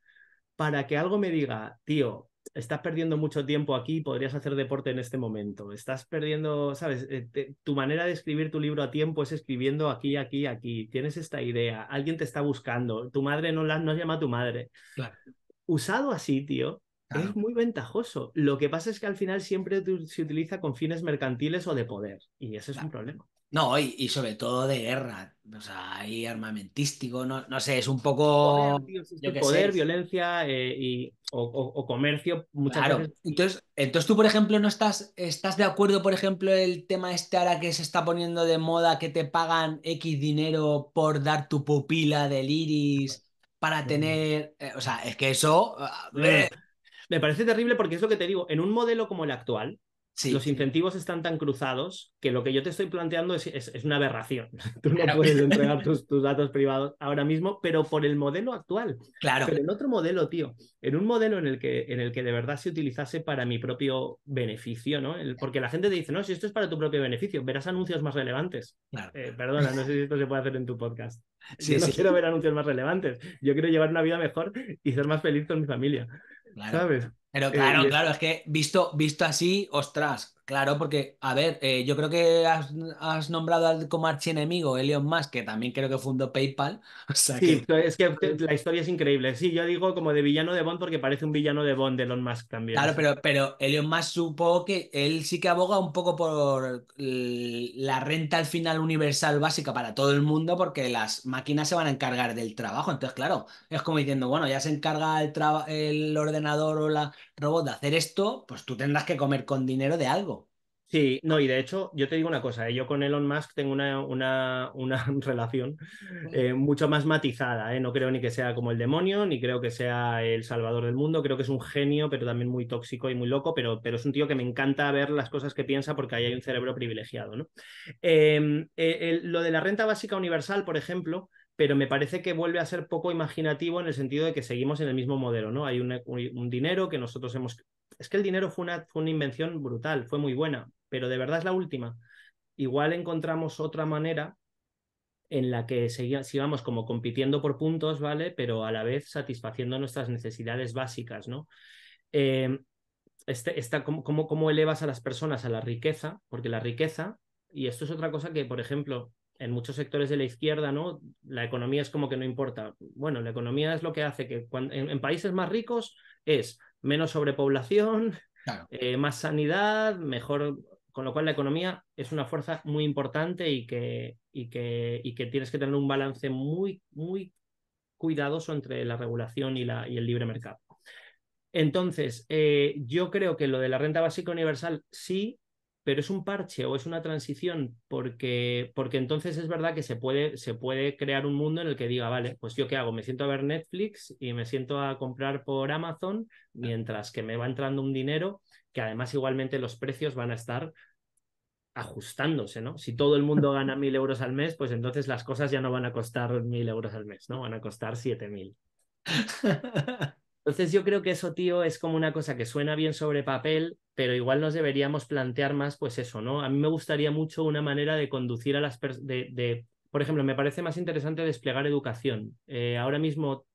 para que algo me diga, tío, estás perdiendo mucho tiempo aquí, podrías hacer deporte en este momento, estás perdiendo, sabes, eh, tu manera de escribir tu libro a tiempo es escribiendo aquí, aquí, aquí, tienes esta idea, alguien te está buscando, tu madre no la no llama a tu madre. Claro usado así, tío, es muy ventajoso. Lo que pasa es que al final siempre se utiliza con fines mercantiles o de poder, y ese es un problema. No, y, y, sobre todo de guerra, o sea, y armamentístico, no, no sé, es un poco... de poder violencia eh, y, o, comercio claro. Entonces, entonces tú, por ejemplo, no estás, estás de acuerdo, por ejemplo, el tema este ahora que se está poniendo de moda, que te pagan X dinero por dar tu pupila del iris para tener, eh, o sea, es que eso... Ah, me parece terrible porque es lo que te digo, en un modelo como el actual, los incentivos están tan cruzados que lo que yo te estoy planteando es, una aberración. Tú no puedes entregar tus, datos privados ahora mismo, pero por el modelo actual. Claro. Pero en otro modelo, tío, en un modelo en el que, de verdad se utilizase para mi propio beneficio, ¿no? porque la gente te dice, no, si esto es para tu propio beneficio, verás anuncios más relevantes. Eh, perdona, no sé si esto se puede hacer en tu podcast. Sí, yo quiero ver anuncios más relevantes. Yo quiero llevar una vida mejor y ser más feliz con mi familia. ¿Sabes? Pero eh, claro, claro, es que visto, visto así, ostras, claro, porque, a ver, eh, yo creo que has, nombrado al como archienemigo Elon Musk, que también creo que fundó PayPal. sí, es que la historia es increíble. Sí, yo digo como de villano de Bond porque parece un villano de Bond de Elon Musk también. Claro, pero, pero Elon Musk supo que él sí que aboga un poco por la renta al final universal básica para todo el mundo porque las máquinas se van a encargar del trabajo. Entonces, claro, es como diciendo, bueno, ya se encarga el, el ordenador o la robot de hacer esto, pues tú tendrás que comer con dinero de algo. Sí, no, y de hecho, yo te digo una cosa, ¿eh? yo con Elon Musk tengo una, una, una relación eh, mucho más matizada, ¿eh? no creo ni que sea como el demonio, ni creo que sea el salvador del mundo, creo que es un genio, pero también muy tóxico y muy loco, pero, pero es un tío que me encanta ver las cosas que piensa porque ahí hay un cerebro privilegiado. ¿no? Em, lo de la renta básica universal, por ejemplo, pero me parece que vuelve a ser poco imaginativo en el sentido de que seguimos en el mismo modelo, ¿no? Hay un, dinero que nosotros hemos... Es que el dinero fue una, una invención brutal, fue muy buena, pero de verdad es la última. Igual encontramos otra manera en la que sigamos como compitiendo por puntos, ¿vale? Pero a la vez satisfaciendo nuestras necesidades básicas, ¿no? Em, este, cómo elevas a las personas a la riqueza? Porque la riqueza, y esto es otra cosa que, por ejemplo, en muchos sectores de la izquierda, ¿no? La economía es como que no importa. Bueno, la economía es lo que hace que en, países más ricos es menos sobrepoblación, eh, más sanidad, mejor. Con lo cual la economía es una fuerza muy importante y que, y que, y que tienes que tener un balance muy, muy cuidadoso entre la regulación y, la, y el libre mercado. Entonces, eh, yo creo que lo de la renta básica universal sí pero es un parche o es una transición, porque, porque entonces es verdad que se puede, se puede crear un mundo en el que diga, vale, pues yo qué hago, me siento a ver Netflix y me siento a comprar por Amazon mientras que me va entrando un dinero que además igualmente los precios van a estar ajustándose, ¿no? Si todo el mundo gana mil euros al mes, pues entonces las cosas ya no van a costar mil euros al mes, ¿no? Van a costar siete mil. Entonces yo creo que eso, tío, es como una cosa que suena bien sobre papel, pero igual nos deberíamos plantear más, pues eso, ¿no? A mí me gustaría mucho una manera de conducir a las personas, de, por ejemplo, me parece más interesante desplegar educación. Eh, ahora mismo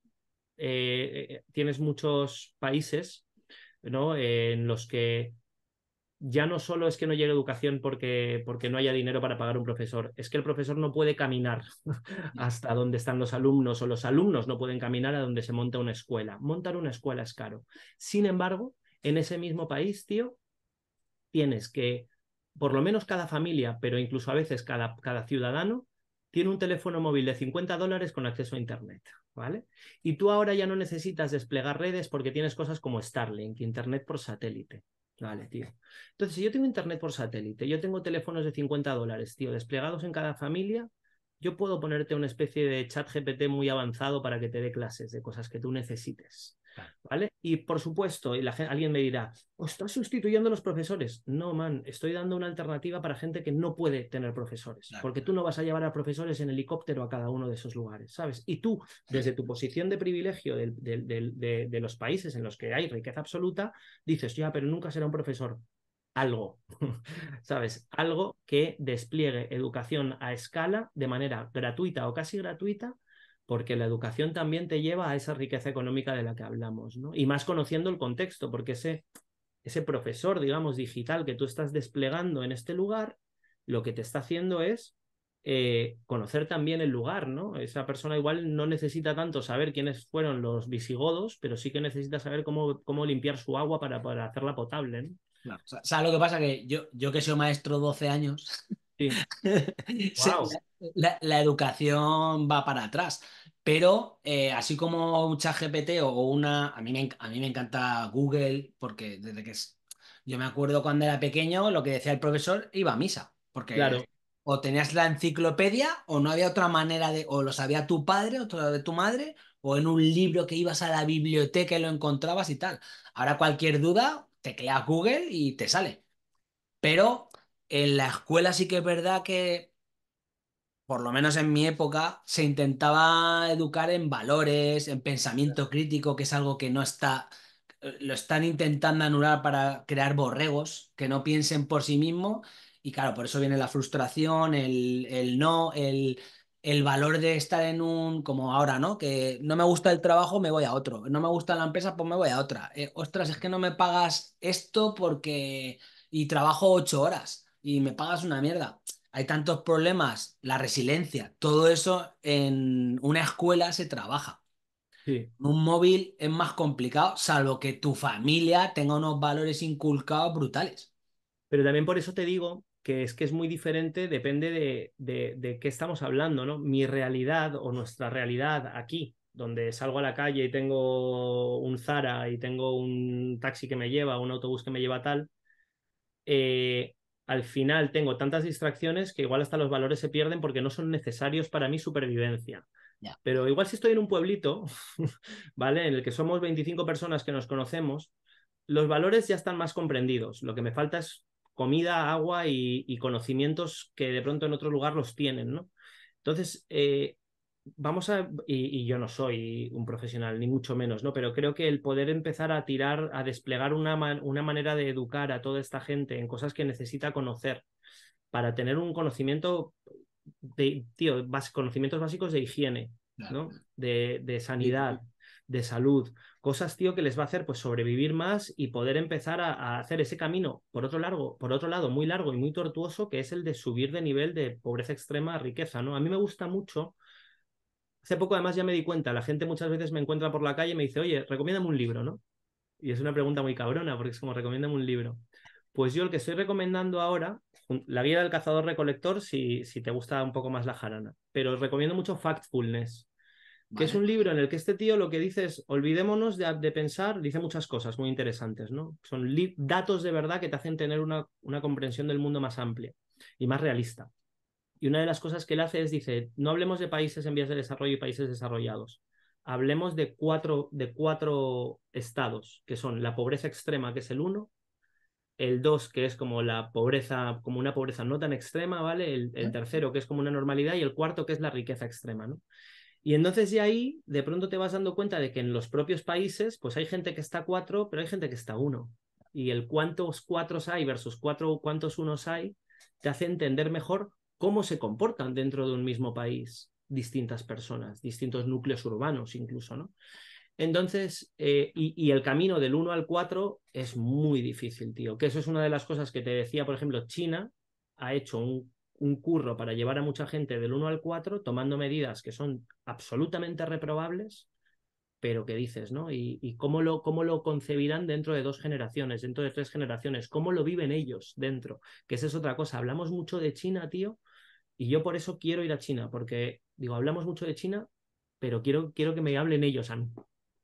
eh, eh, tienes muchos países, ¿no? en los que ya no solo es que no llegue educación porque, porque no haya dinero para pagar un profesor, es que el profesor no puede caminar hasta donde están los alumnos o los alumnos no pueden caminar a donde se monta una escuela. Montar una escuela es caro. Sin embargo, en ese mismo país, tío, tienes que, por lo menos cada familia, pero incluso a veces cada, cada ciudadano, tiene un teléfono móvil de 50 dólares con acceso a Internet. ¿Vale? Y tú ahora ya no necesitas desplegar redes porque tienes cosas como Starlink, Internet por satélite. Vale, tío. Entonces, si yo tengo internet por satélite, yo tengo teléfonos de 50 dólares, tío, desplegados en cada familia, yo puedo ponerte una especie de chat GPT muy avanzado para que te dé clases de cosas que tú necesites. ¿Vale? Y por supuesto, y la alguien me dirá, ¿o oh, estás sustituyendo a los profesores? No, man, estoy dando una alternativa para gente que no puede tener profesores, porque tú no vas a llevar a profesores en helicóptero a cada uno de esos lugares, ¿sabes? Y tú, desde tu posición de privilegio de los países en los que hay riqueza absoluta, dices, ya, pero nunca será un profesor algo, ¿sabes? Algo que despliegue educación a escala de manera gratuita o casi gratuita porque la educación también te lleva a esa riqueza económica de la que hablamos, ¿no? Y más conociendo el contexto, porque ese, ese profesor, digamos, digital que tú estás desplegando en este lugar, lo que te está haciendo es eh, conocer también el lugar, ¿no? Esa persona igual no necesita tanto saber quiénes fueron los visigodos, pero sí que necesita saber cómo, cómo limpiar su agua para, para hacerla potable, ¿no? O sea, lo que pasa? Que yo, yo que soy maestro 12 años, la, educación va para atrás. Pero eh, así como un GPT o una. A mí, me, a mí me encanta Google, porque desde que es, yo me acuerdo cuando era pequeño, lo que decía el profesor iba a misa. Porque claro. o tenías la enciclopedia, o no había otra manera de. O lo sabía tu padre, o de tu madre, o en un libro que ibas a la biblioteca y lo encontrabas y tal. Ahora cualquier duda, te tecleas Google y te sale. Pero en la escuela sí que es verdad que, por lo menos en mi época, se intentaba educar en valores, en pensamiento crítico, que es algo que no está, eh, lo están intentando anular para crear borregos, que no piensen por sí mismos. Y claro, por eso viene la frustración, el, no, el, el valor de estar en un, como ahora, ¿no? Que no me gusta el trabajo, me voy a otro. No me gusta la empresa, pues me voy a otra. Eh, ostras, es que no me pagas esto porque... y trabajo ocho horas y me pagas una mierda. Hay tantos problemas, la resiliencia, todo eso en una escuela se trabaja. Un móvil es más complicado, salvo que tu familia tenga unos valores inculcados brutales. Pero también por eso te digo que es que es muy diferente, depende de, qué estamos hablando, ¿no? Mi realidad o nuestra realidad aquí, donde salgo a la calle y tengo un Zara y tengo un taxi que me lleva, un autobús que me lleva tal, eh, al final tengo tantas distracciones que igual hasta los valores se pierden porque no son necesarios para mi supervivencia. Pero igual si estoy en un pueblito, ¿vale? En el que somos 25 personas que nos conocemos, los valores ya están más comprendidos. Lo que me falta es comida, agua y, conocimientos que de pronto en otro lugar los tienen, ¿no? Entonces, eh, vamos a, y, yo no soy un profesional, ni mucho menos, ¿no? Pero creo que el poder empezar a tirar, a desplegar una, manera de educar a toda esta gente en cosas que necesita conocer para tener un conocimiento de, tío, conocimientos básicos de higiene, ¿no? De, de sanidad, de salud, cosas, tío, que les va a hacer pues sobrevivir más y poder empezar a, hacer ese camino, por otro largo, por otro lado, muy largo y muy tortuoso, que es el de subir de nivel de pobreza extrema a riqueza, ¿no? A mí me gusta mucho Hace poco además ya me di cuenta, la gente muchas veces me encuentra por la calle y me dice, oye, recomiéndame un libro, ¿no? Y es una pregunta muy cabrona, porque es como, recomiéndame un libro. Pues yo el que estoy recomendando ahora, la guía del cazador recolector, si, si te gusta un poco más la jarana, pero recomiendo mucho Factfulness, que es un libro en el que este tío lo que dice es, olvidémonos de, de pensar, dice muchas cosas muy interesantes, ¿no? Son datos de verdad que te hacen tener una, una comprensión del mundo más amplia y más realista. Y una de las cosas que él hace es, dice, no hablemos de países en vías de desarrollo y países desarrollados. Hablemos de cuatro, de cuatro estados, que son la pobreza extrema, que es el uno, el dos, que es como la pobreza, como una pobreza no tan extrema, ¿vale? El, tercero, que es como una normalidad, y el cuarto, que es la riqueza extrema, ¿no? Y entonces de ahí de pronto te vas dando cuenta de que en los propios países, pues hay gente que está cuatro, pero hay gente que está uno. Y el cuántos cuatro hay versus cuatro, cuántos unos hay, te hace entender mejor cómo se comportan dentro de un mismo país distintas personas, distintos núcleos urbanos incluso, ¿no? Entonces, eh, y, el camino del 1 al 4 es muy difícil, tío. Que eso es una de las cosas que te decía, por ejemplo, China ha hecho un, curro para llevar a mucha gente del 1 al 4 tomando medidas que son absolutamente reprobables, pero ¿qué dices, ¿no? Y, cómo, lo, cómo lo concebirán dentro de dos generaciones, dentro de tres generaciones, cómo lo viven ellos dentro, que esa es otra cosa. Hablamos mucho de China, tío, y yo por eso quiero ir a China, porque digo, hablamos mucho de China, pero quiero, quiero que me hablen ellos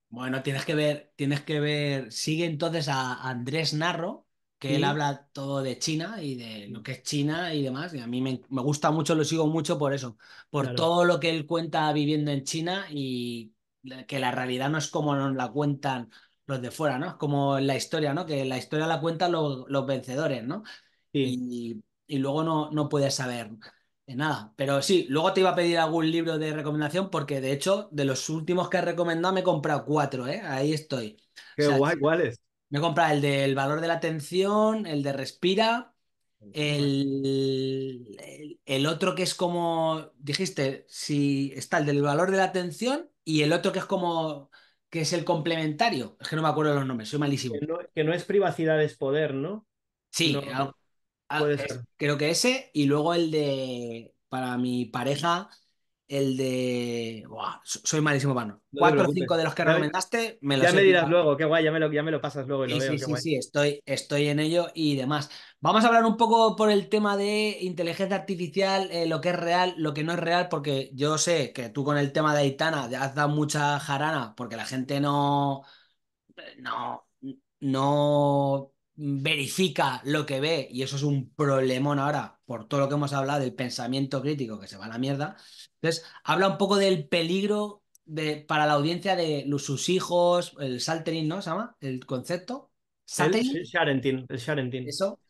Bueno, tienes que ver, tienes que ver, sigue entonces a Andrés Narro, que él habla todo de China y de lo que es China y demás. Y a mí me, gusta mucho, lo sigo mucho por eso, por todo lo que él cuenta viviendo en China y que la realidad no es como nos la cuentan los de fuera, ¿no? Es como la historia, ¿no? Que la historia la cuentan los, vencedores, ¿no? Y, luego no, no puedes saber. De eh, nada, pero sí, luego te iba a pedir algún libro de recomendación porque de hecho de los últimos que he recomendado me he comprado cuatro, ¿eh? ahí estoy. Qué guay, ¿cuáles? Me he comprado el del valor de la atención, el de respira, el, el, otro que es como, dijiste, si está el del valor de la atención y el otro que es como, que es el complementario. Es que no me acuerdo los nombres, soy malísimo. Que no, es privacidad, es poder, ¿no? Sí, Ah, eh, creo que ese y luego el de, para mi pareja, el de... soy malísimo para Cuatro o cinco de los que recomendaste, me los Ya me dirás luego, qué guay, ya me lo, pasas luego sí, Sí, sí, estoy, estoy en ello y demás. Vamos a hablar un poco por el tema de inteligencia artificial, eh, lo que es real, lo que no es real, porque yo sé que tú con el tema de Aitana has dado mucha jarana, porque la gente no... No, no verifica lo que ve y eso es un problemón ahora por todo lo que hemos hablado del pensamiento crítico que se va a la mierda. Entonces, habla un poco del peligro de, para la audiencia de los, sus hijos, el salterin, ¿no? ¿Se llama? El concepto. ¿Salterin? El, sharentin, Eso.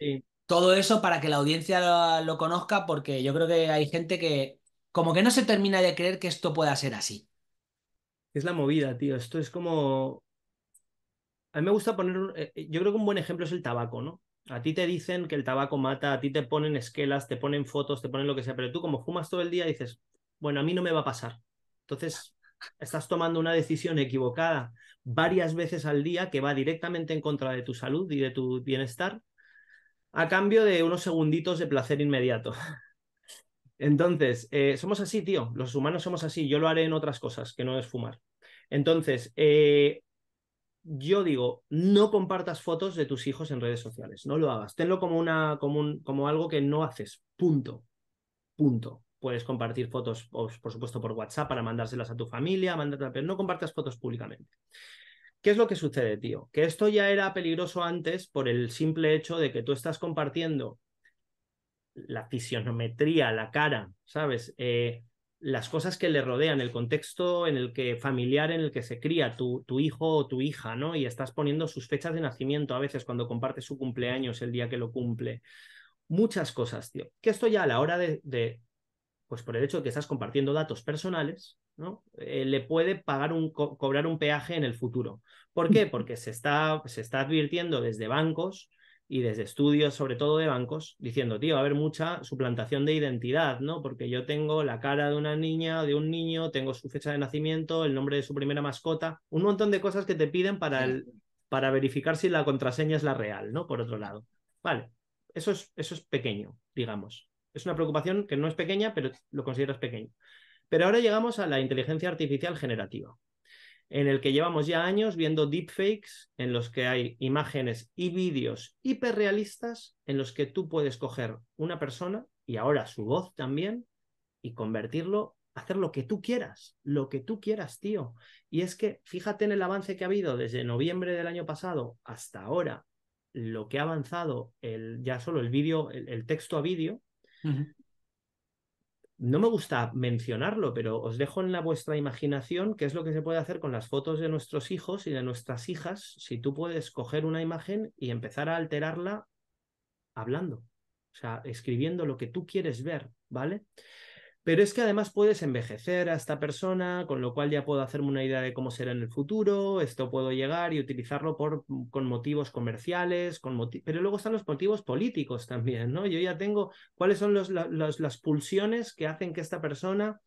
Todo eso para que la audiencia lo conozca porque yo creo que hay gente que como que no se termina de creer que esto pueda ser así. Es la movida, tío. Esto es como a mí me gusta poner, eh, yo creo que un buen ejemplo es el tabaco, ¿no? A ti te dicen que el tabaco mata, a ti te ponen esquelas, te ponen fotos, te ponen lo que sea, pero tú como fumas todo el día dices, bueno, a mí no me va a pasar. Entonces, estás tomando una decisión equivocada varias veces al día que va directamente en contra de tu salud y de tu bienestar a cambio de unos segunditos de placer inmediato. Entonces, eh, somos así, tío, los humanos somos así, yo lo haré en otras cosas, que no es fumar. Entonces, eh, yo digo, no compartas fotos de tus hijos en redes sociales, no lo hagas. Tenlo como, una, como, como algo que no haces, punto, punto. Puedes compartir fotos, por supuesto, por WhatsApp para mandárselas a tu familia, mandártelas, pero no compartas fotos públicamente. ¿Qué es lo que sucede, tío? Que esto ya era peligroso antes por el simple hecho de que tú estás compartiendo la fisionometría, la cara, ¿sabes? Eh, las cosas que le rodean, el contexto en el que familiar en el que se cría tu, hijo o tu hija, ¿no? Y estás poniendo sus fechas de nacimiento a veces cuando comparte su cumpleaños, el día que lo cumple. Muchas cosas, tío. Que esto ya a la hora de, pues por el hecho de que estás compartiendo datos personales, ¿no? Eh, le puede pagar un, cobrar un peaje en el futuro. ¿Por qué? Porque se está, se está advirtiendo desde bancos y desde estudios, sobre todo de bancos, diciendo, tío, va a haber mucha suplantación de identidad, ¿no? Porque yo tengo la cara de una niña de un niño, tengo su fecha de nacimiento, el nombre de su primera mascota, un montón de cosas que te piden para, el, para verificar si la contraseña es la real, ¿no? Por otro lado. Vale, eso es, eso es pequeño, digamos. Es una preocupación que no es pequeña, pero lo consideras pequeño. Pero ahora llegamos a la inteligencia artificial generativa en el que llevamos ya años viendo deepfakes en los que hay imágenes y vídeos hiperrealistas en los que tú puedes coger una persona y ahora su voz también y convertirlo, hacer lo que tú quieras, lo que tú quieras, tío. Y es que fíjate en el avance que ha habido desde noviembre del año pasado hasta ahora, lo que ha avanzado el, ya solo el vídeo, el, texto a vídeo no me gusta mencionarlo, pero os dejo en la vuestra imaginación qué es lo que se puede hacer con las fotos de nuestros hijos y de nuestras hijas si tú puedes coger una imagen y empezar a alterarla hablando, o sea, escribiendo lo que tú quieres ver, ¿vale? Pero es que además puedes envejecer a esta persona, con lo cual ya puedo hacerme una idea de cómo será en el futuro, esto puedo llegar y utilizarlo por, con motivos comerciales, con pero luego están los motivos políticos también, ¿no? Yo ya tengo cuáles son los, las pulsiones que hacen que esta persona,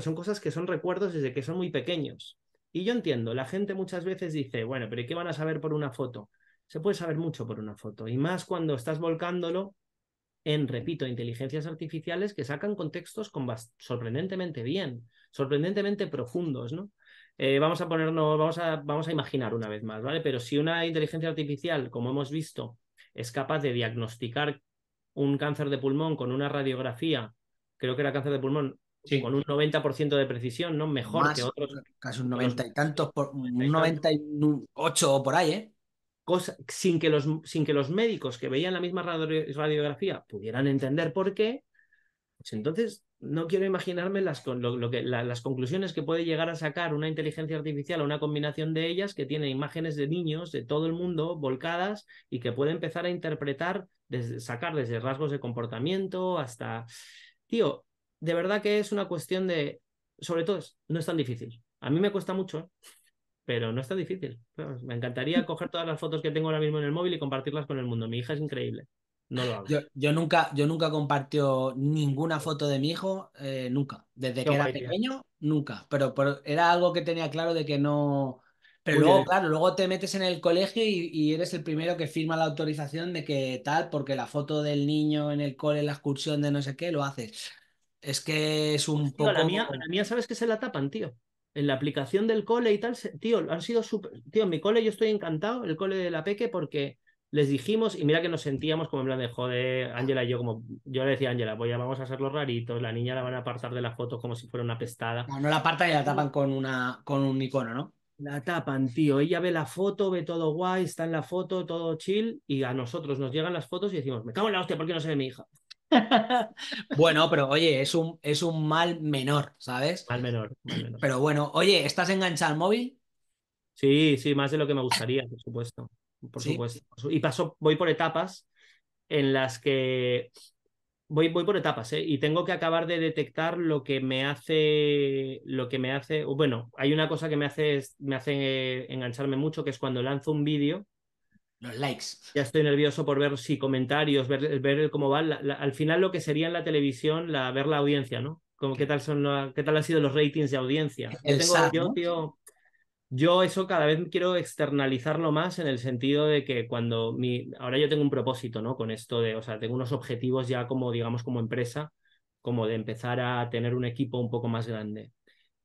Son cosas que son recuerdos desde que son muy pequeños. Y yo entiendo, la gente muchas veces dice, bueno, pero ¿y qué van a saber por una foto? Se puede saber mucho por una foto, y más cuando estás volcándolo en, repito, inteligencias artificiales que sacan contextos con sorprendentemente bien, sorprendentemente profundos, ¿no? Eh, vamos a ponernos, vamos a, vamos a imaginar una vez más, ¿vale? Pero si una inteligencia artificial, como hemos visto, es capaz de diagnosticar un cáncer de pulmón con una radiografía, creo que era cáncer de pulmón, con un 90% de precisión, ¿no? Mejor que otros. Casi un 90 y tantos, por, un 98 o por ahí, ¿eh? sin, que los, sin que los médicos que veían la misma radiografía pudieran entender por qué, pues entonces no quiero imaginarme las, las conclusiones que puede llegar a sacar una inteligencia artificial o una combinación de ellas que tiene imágenes de niños de todo el mundo volcadas y que puede empezar a interpretar, sacar desde rasgos de comportamiento hasta... Tío, de verdad que es una cuestión de... Sobre todo, no es tan difícil. A mí me cuesta mucho pero no está difícil. me encantaría coger todas las fotos que tengo ahora mismo en el móvil y compartirlas con el mundo. Mi hija es increíble. No lo hago. Yo, nunca, yo nunca compartió ninguna foto de mi hijo, eh, nunca. Desde que era pequeño, nunca. Pero, pero, era algo que tenía claro de que no. Pero luego, claro, luego te metes en el colegio y, eres el primero que firma la autorización de que tal, porque la foto del niño en el cole, la excursión de no sé qué, lo haces. Es que es un poco. La la mía, sabes que se la tapan, tío en la aplicación del cole y tal, tío, han sido súper. Tío, mi cole yo estoy encantado, el cole de la Peque, porque les dijimos, y mira que nos sentíamos como en plan de joder, Ángela y yo, como yo le decía a Ángela, voy pues ya vamos a hacer los raritos, la niña la van a apartar de la foto como si fuera una pestada. No, no la apartan y la tapan con, una, con un icono, ¿no? La tapan, tío. Ella ve la foto, ve todo guay, está en la foto, todo chill, y a nosotros nos llegan las fotos y decimos, me cago en la hostia, ¿por qué no se ve mi hija? bueno, pero oye, es un, es un mal menor, ¿sabes? Mal menor, Pero bueno, oye, ¿estás enganchado al móvil? Sí, sí, más de lo que me gustaría, por supuesto. Por supuesto. Y paso, voy por etapas en las que voy, voy por etapas, ¿eh? Y tengo que acabar de detectar lo que me hace. Lo que me hace. Bueno, hay una cosa que me hace, me hace eh, engancharme mucho, que es cuando lanzo un vídeo los likes. Ya estoy nervioso por ver si comentarios, ver, cómo va. al final lo que sería en la televisión, la, ver la audiencia, ¿no? Como, ¿qué, tal son ¿Qué tal han sido los ratings de audiencia? yo, yo eso cada vez quiero externalizarlo más en el sentido de que cuando mi... Ahora yo tengo un propósito, ¿no? Con esto de, o sea, tengo unos objetivos ya como, digamos, como empresa, como de empezar a tener un equipo un poco más grande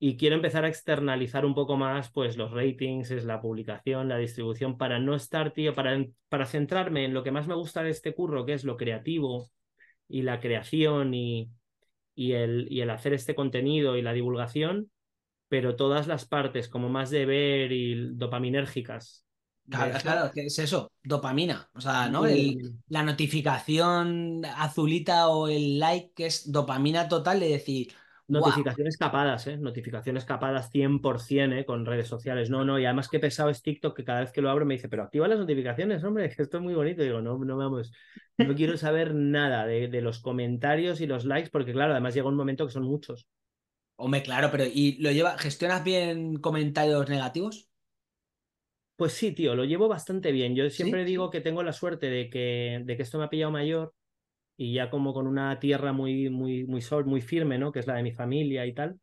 y quiero empezar a externalizar un poco más pues los ratings, es la publicación, la distribución para no estar tío para para centrarme en lo que más me gusta de este curro, que es lo creativo y la creación y y el y el hacer este contenido y la divulgación, pero todas las partes como más de ver y dopaminérgicas. Claro, es eso, dopamina. O sea, ¿no? Mm. la notificación azulita o el like que es dopamina total de decir, Notificaciones capadas, ¿eh? Notificaciones capadas 100%, ¿eh? Con redes sociales. No, no, y además que pesado es TikTok que cada vez que lo abro me dice, pero activa las notificaciones, hombre, que esto es muy bonito. digo, no, no vamos, no quiero saber nada de, los comentarios y los likes, porque claro, además llega un momento que son muchos. Hombre, claro, pero ¿y lo lleva, gestionas bien comentarios negativos? Pues sí, tío, lo llevo bastante bien. Yo siempre digo que tengo la suerte de que, de que esto me ha pillado mayor y ya como con una tierra muy, muy, muy sol, muy firme, ¿no? Que es la de mi familia y tal.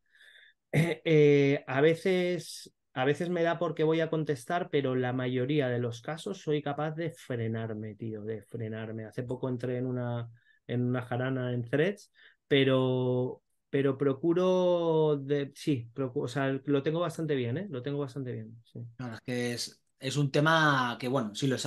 Eh, a veces, a veces me da por porque voy a contestar, pero la mayoría de los casos soy capaz de frenarme, tío, de frenarme. Hace poco entré en una, en una jarana en threads, pero, pero procuro de, sí, o sea, lo tengo bastante bien, ¿eh? Lo tengo bastante bien. es un tema que, bueno, si lo,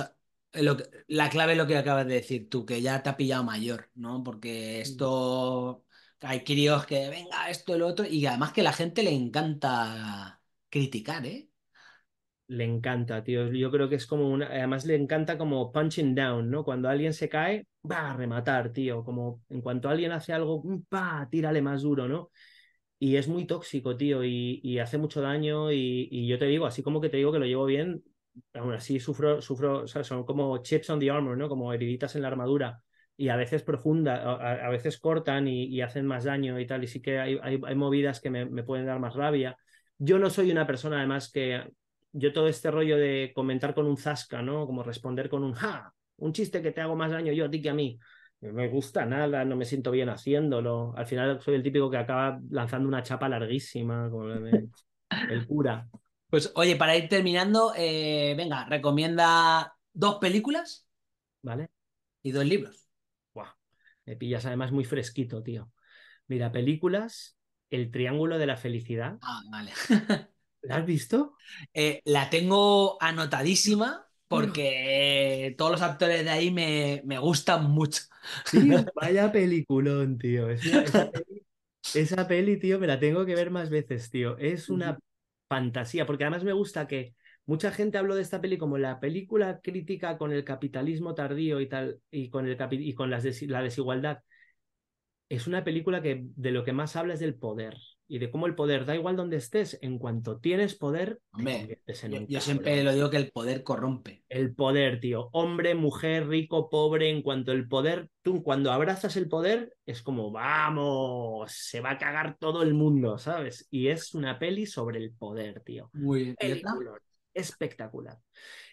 eh, la clave es lo que acabas de decir tú, que ya te ha pillado mayor, ¿no? Porque mm. esto. Hay críos que, venga, esto, el otro. Y además que a la gente le encanta criticar, ¿eh? Le encanta, tío. Yo creo que es como una. Además, le encanta como punching down, ¿no? Cuando alguien se cae, va a rematar, tío. Como en cuanto alguien hace algo, mm, pa, tírale más duro, ¿no? Y es muy tóxico, tío, y, hace mucho daño. Y, y, yo te digo, así como que te digo que lo llevo bien, aún así sufro, sufro, son como chips on the armor, ¿no? Como heriditas en la armadura y a veces profunda, a, veces cortan y, hacen más daño y tal, y sí que hay, movidas que me, pueden dar más rabia. Yo no soy una persona además que, yo todo este rollo de comentar con un zasca, ¿no? Como responder con un ja, un chiste que te hago más daño yo a ti que a mí. No me gusta nada, no me siento bien haciéndolo. Al final soy el típico que acaba lanzando una chapa larguísima, como el cura. Pues oye, para ir terminando, eh, venga, recomienda dos películas, ¿vale? Y dos libros. Buah, me pillas además muy fresquito, tío. Mira, películas, El Triángulo de la Felicidad. Ah, vale. ¿La has visto? Eh, la tengo anotadísima porque todos los actores de ahí me, gustan mucho. vaya peliculón, tío. esa, peli, tío, me la tengo que ver más veces, tío. Es una fantasía, porque además me gusta que mucha gente habló de esta peli como la película crítica con el capitalismo tardío y tal, y con, el y con las la desigualdad. Es una película que de lo que más habla es del poder, y de cómo el poder, da igual donde estés, en cuanto tienes poder, yo, siempre lo digo que el poder corrompe. El poder, tío. Hombre, mujer, rico, pobre, en cuanto el poder, tú cuando abrazas el poder, es como, vamos, se va a cagar todo el mundo, ¿sabes? Y es una peli sobre el poder, tío. Muy espectacular. espectacular.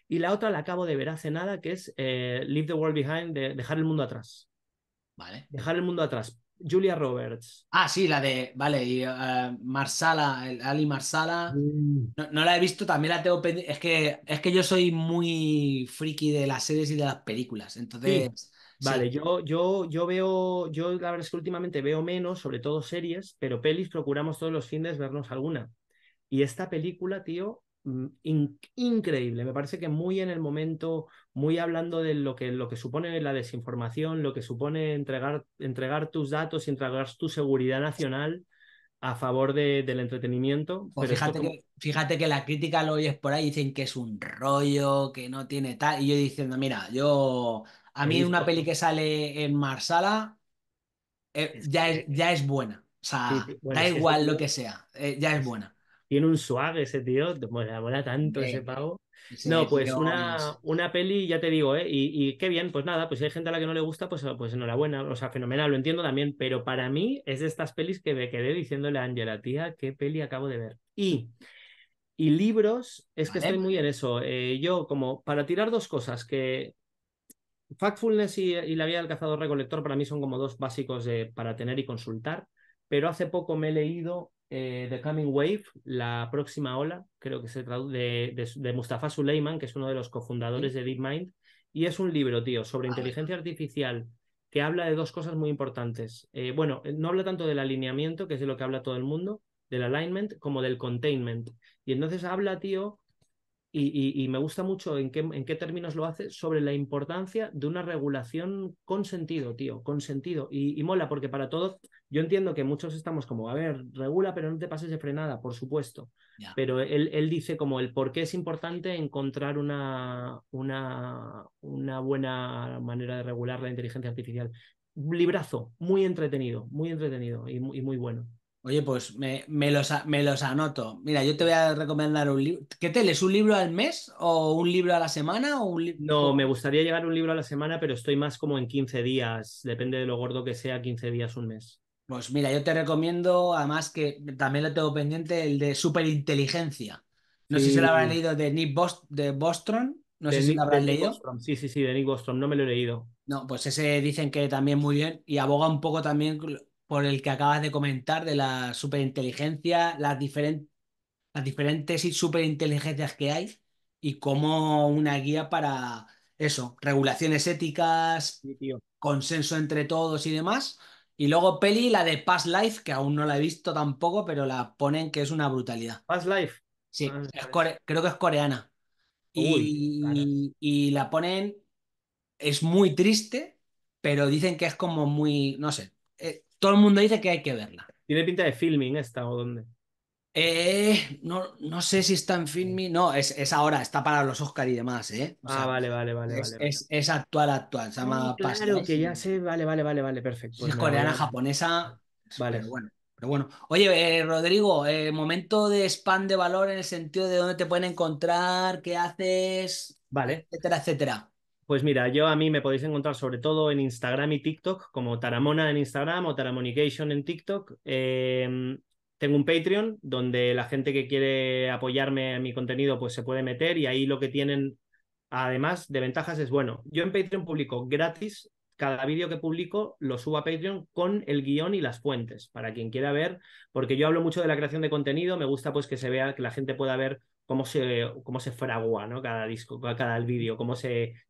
Y la otra la acabo de ver hace nada, que es eh, Leave the World Behind, dejar el mundo atrás. Vale. Dejar el mundo atrás. Julia Roberts. Ah, sí, la de, vale, y eh, Marsala, Ali Marsala. Mm. No, la he visto, también la tengo Es que, es que yo soy muy friki de las series y de las películas, entonces... Vale, yo, yo, yo veo, yo la verdad es que últimamente veo menos, sobre todo series, pero pelis procuramos todos los fines vernos alguna. Y esta película, tío, mm, increíble, me parece que muy en el momento, muy hablando de lo que, lo que supone la desinformación, lo que supone entregar, entregar tus datos y entregar tu seguridad nacional a favor de, del entretenimiento. Pues fíjate, que, la crítica lo oyes por ahí, dicen que es un rollo, que no tiene tal. Y yo diciendo, mira, yo. A mí una peli que sale en Marsala eh, ya, es, ya es buena. O sea, da igual lo que sea, eh, ya es buena. Tiene un swag ese tío, me mola tanto ese pago no, pues una, una, peli, ya te digo, ¿eh? Y, qué bien, pues nada, pues si hay gente a la que no le gusta, pues, pues enhorabuena, o sea, fenomenal, lo entiendo también, pero para mí es de estas pelis que me quedé diciéndole a Angela, tía, qué peli acabo de ver. Y, y libros, es que estoy muy en eso. Eh, yo, como para tirar dos cosas, que Factfulness y, la vida del cazador recolector para mí son como dos básicos de, para tener y consultar, pero hace poco me he leído eh, The Coming Wave, la próxima ola, creo que se traduce, de, Mustafa Suleiman, que es uno de los cofundadores de DeepMind, y es un libro, tío, sobre inteligencia artificial que habla de dos cosas muy importantes. Eh, bueno, eh, no habla tanto del alineamiento, que es de lo que habla todo el mundo, del alignment, como del containment. Y entonces habla, tío, y, me gusta mucho en qué, en qué términos lo hace, sobre la importancia de una regulación con sentido, tío, con sentido. Y, mola, porque para todos, yo entiendo que muchos estamos como, a ver, regula, pero no te pases de frenada, por supuesto. Pero él, dice como el por qué es importante encontrar una, una, una buena manera de regular la inteligencia artificial. Librazo, muy entretenido, muy entretenido y muy bueno. Oye, pues me, los, me los anoto. Mira, yo te voy a recomendar un libro. ¿Qué te lees? ¿Un libro al mes o un libro a la semana? O no, me gustaría llegar un libro a la semana, pero estoy más como en 15 días. Depende de lo gordo que sea, 15 días, un mes. Pues mira, yo te recomiendo, además que también lo tengo pendiente, el de Superinteligencia. No sé si lo habrán leído de Nick Bostrom. de No sé si lo habrán leído. Sí, sí, sí, de Nick Bostrom. No me lo he leído. No, pues ese dicen que también muy bien y aboga un poco también por el que acabas de comentar de la superinteligencia, las, diferentes las diferentes superinteligencias que hay y como una guía para eso, regulaciones éticas, consenso entre todos y demás. Y luego peli, la de Past Life, que aún no la he visto tampoco, pero la ponen que es una brutalidad. Past Life. Sí, creo que es coreana. y la ponen, es muy triste, pero dicen que es como muy, no sé, todo el mundo dice que hay que verla. ¿Tiene pinta de filming esta o dónde? Eh, no, no sé si está en filming. No, es, ahora, está para los Oscar y demás, ¿eh? ah, vale, vale, vale. Es, vale. Es, actual, actual. Se llama ah, Claro, que ¿eh? ya sé, vale, vale, vale, vale, perfecto. es pues coreana, japonesa. Pues, vale. Pero bueno. Pero bueno. Oye, eh, Rodrigo, momento de spam de valor en el sentido de dónde te pueden encontrar, qué haces, vale. etcétera, etcétera. Pues mira, yo a mí me podéis encontrar sobre todo en Instagram y TikTok, como Taramona en Instagram o Taramonication en TikTok. Em, tengo un Patreon donde la gente que quiere apoyarme en mi contenido pues se puede meter y ahí lo que tienen además de ventajas es bueno. Yo en Patreon publico gratis cada vídeo que publico lo subo a Patreon con el guión y las fuentes, para quien quiera ver, porque yo hablo mucho de la creación de contenido, me gusta pues que se vea, que la gente pueda ver cómo se, cómo se fragua ¿no? cada disco, cada vídeo, cómo,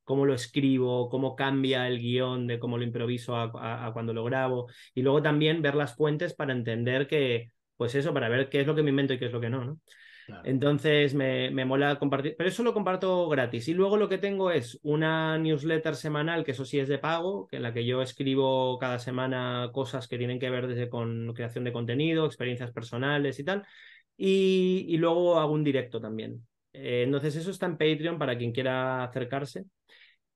cómo lo escribo, cómo cambia el guión de cómo lo improviso a, cuando lo grabo. Y luego también ver las fuentes para entender que, pues eso, para ver qué es lo que me invento y qué es lo que no. ¿no? Entonces me, me, mola compartir, pero eso lo comparto gratis. Y luego lo que tengo es una newsletter semanal, que eso sí es de pago, que en la que yo escribo cada semana cosas que tienen que ver desde con creación de contenido, experiencias personales y tal. Y, luego hago un directo también. Eh, entonces eso está en Patreon para quien quiera acercarse.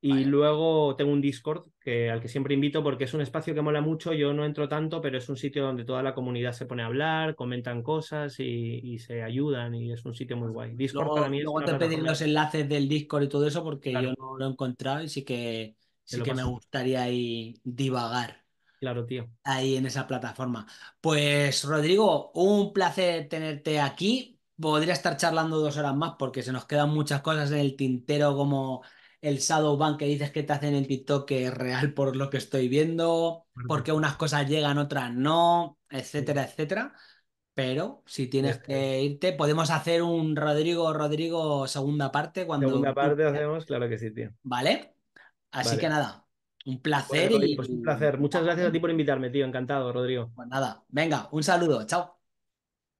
Y luego tengo un Discord al que siempre invito porque es un espacio que mola mucho. Yo no entro tanto, pero es un sitio donde toda la comunidad se pone a hablar, comentan cosas y, se ayudan. Y es un sitio muy guay. Discord luego, para mí es Luego te pediré los enlaces del Discord y todo eso porque yo no lo he encontrado y sí que, sí que me gustaría ahí divagar. Claro, tío. Ahí en esa plataforma. Pues Rodrigo, un placer tenerte aquí. Podría estar charlando dos horas más porque se nos quedan muchas cosas en el tintero como el shadow que dices que te hacen en TikTok que es real por lo que estoy viendo, porque unas cosas llegan, otras no, etcétera, etcétera. Pero si tienes que irte, podemos hacer un Rodrigo, Rodrigo, segunda parte. Cuando... Segunda parte hacemos, claro que sí, tío. Vale. Así que nada, un placer. Pues, y... un placer. Muchas gracias a ti por invitarme, tío. Encantado, Rodrigo. Pues nada, venga, un saludo. Chao.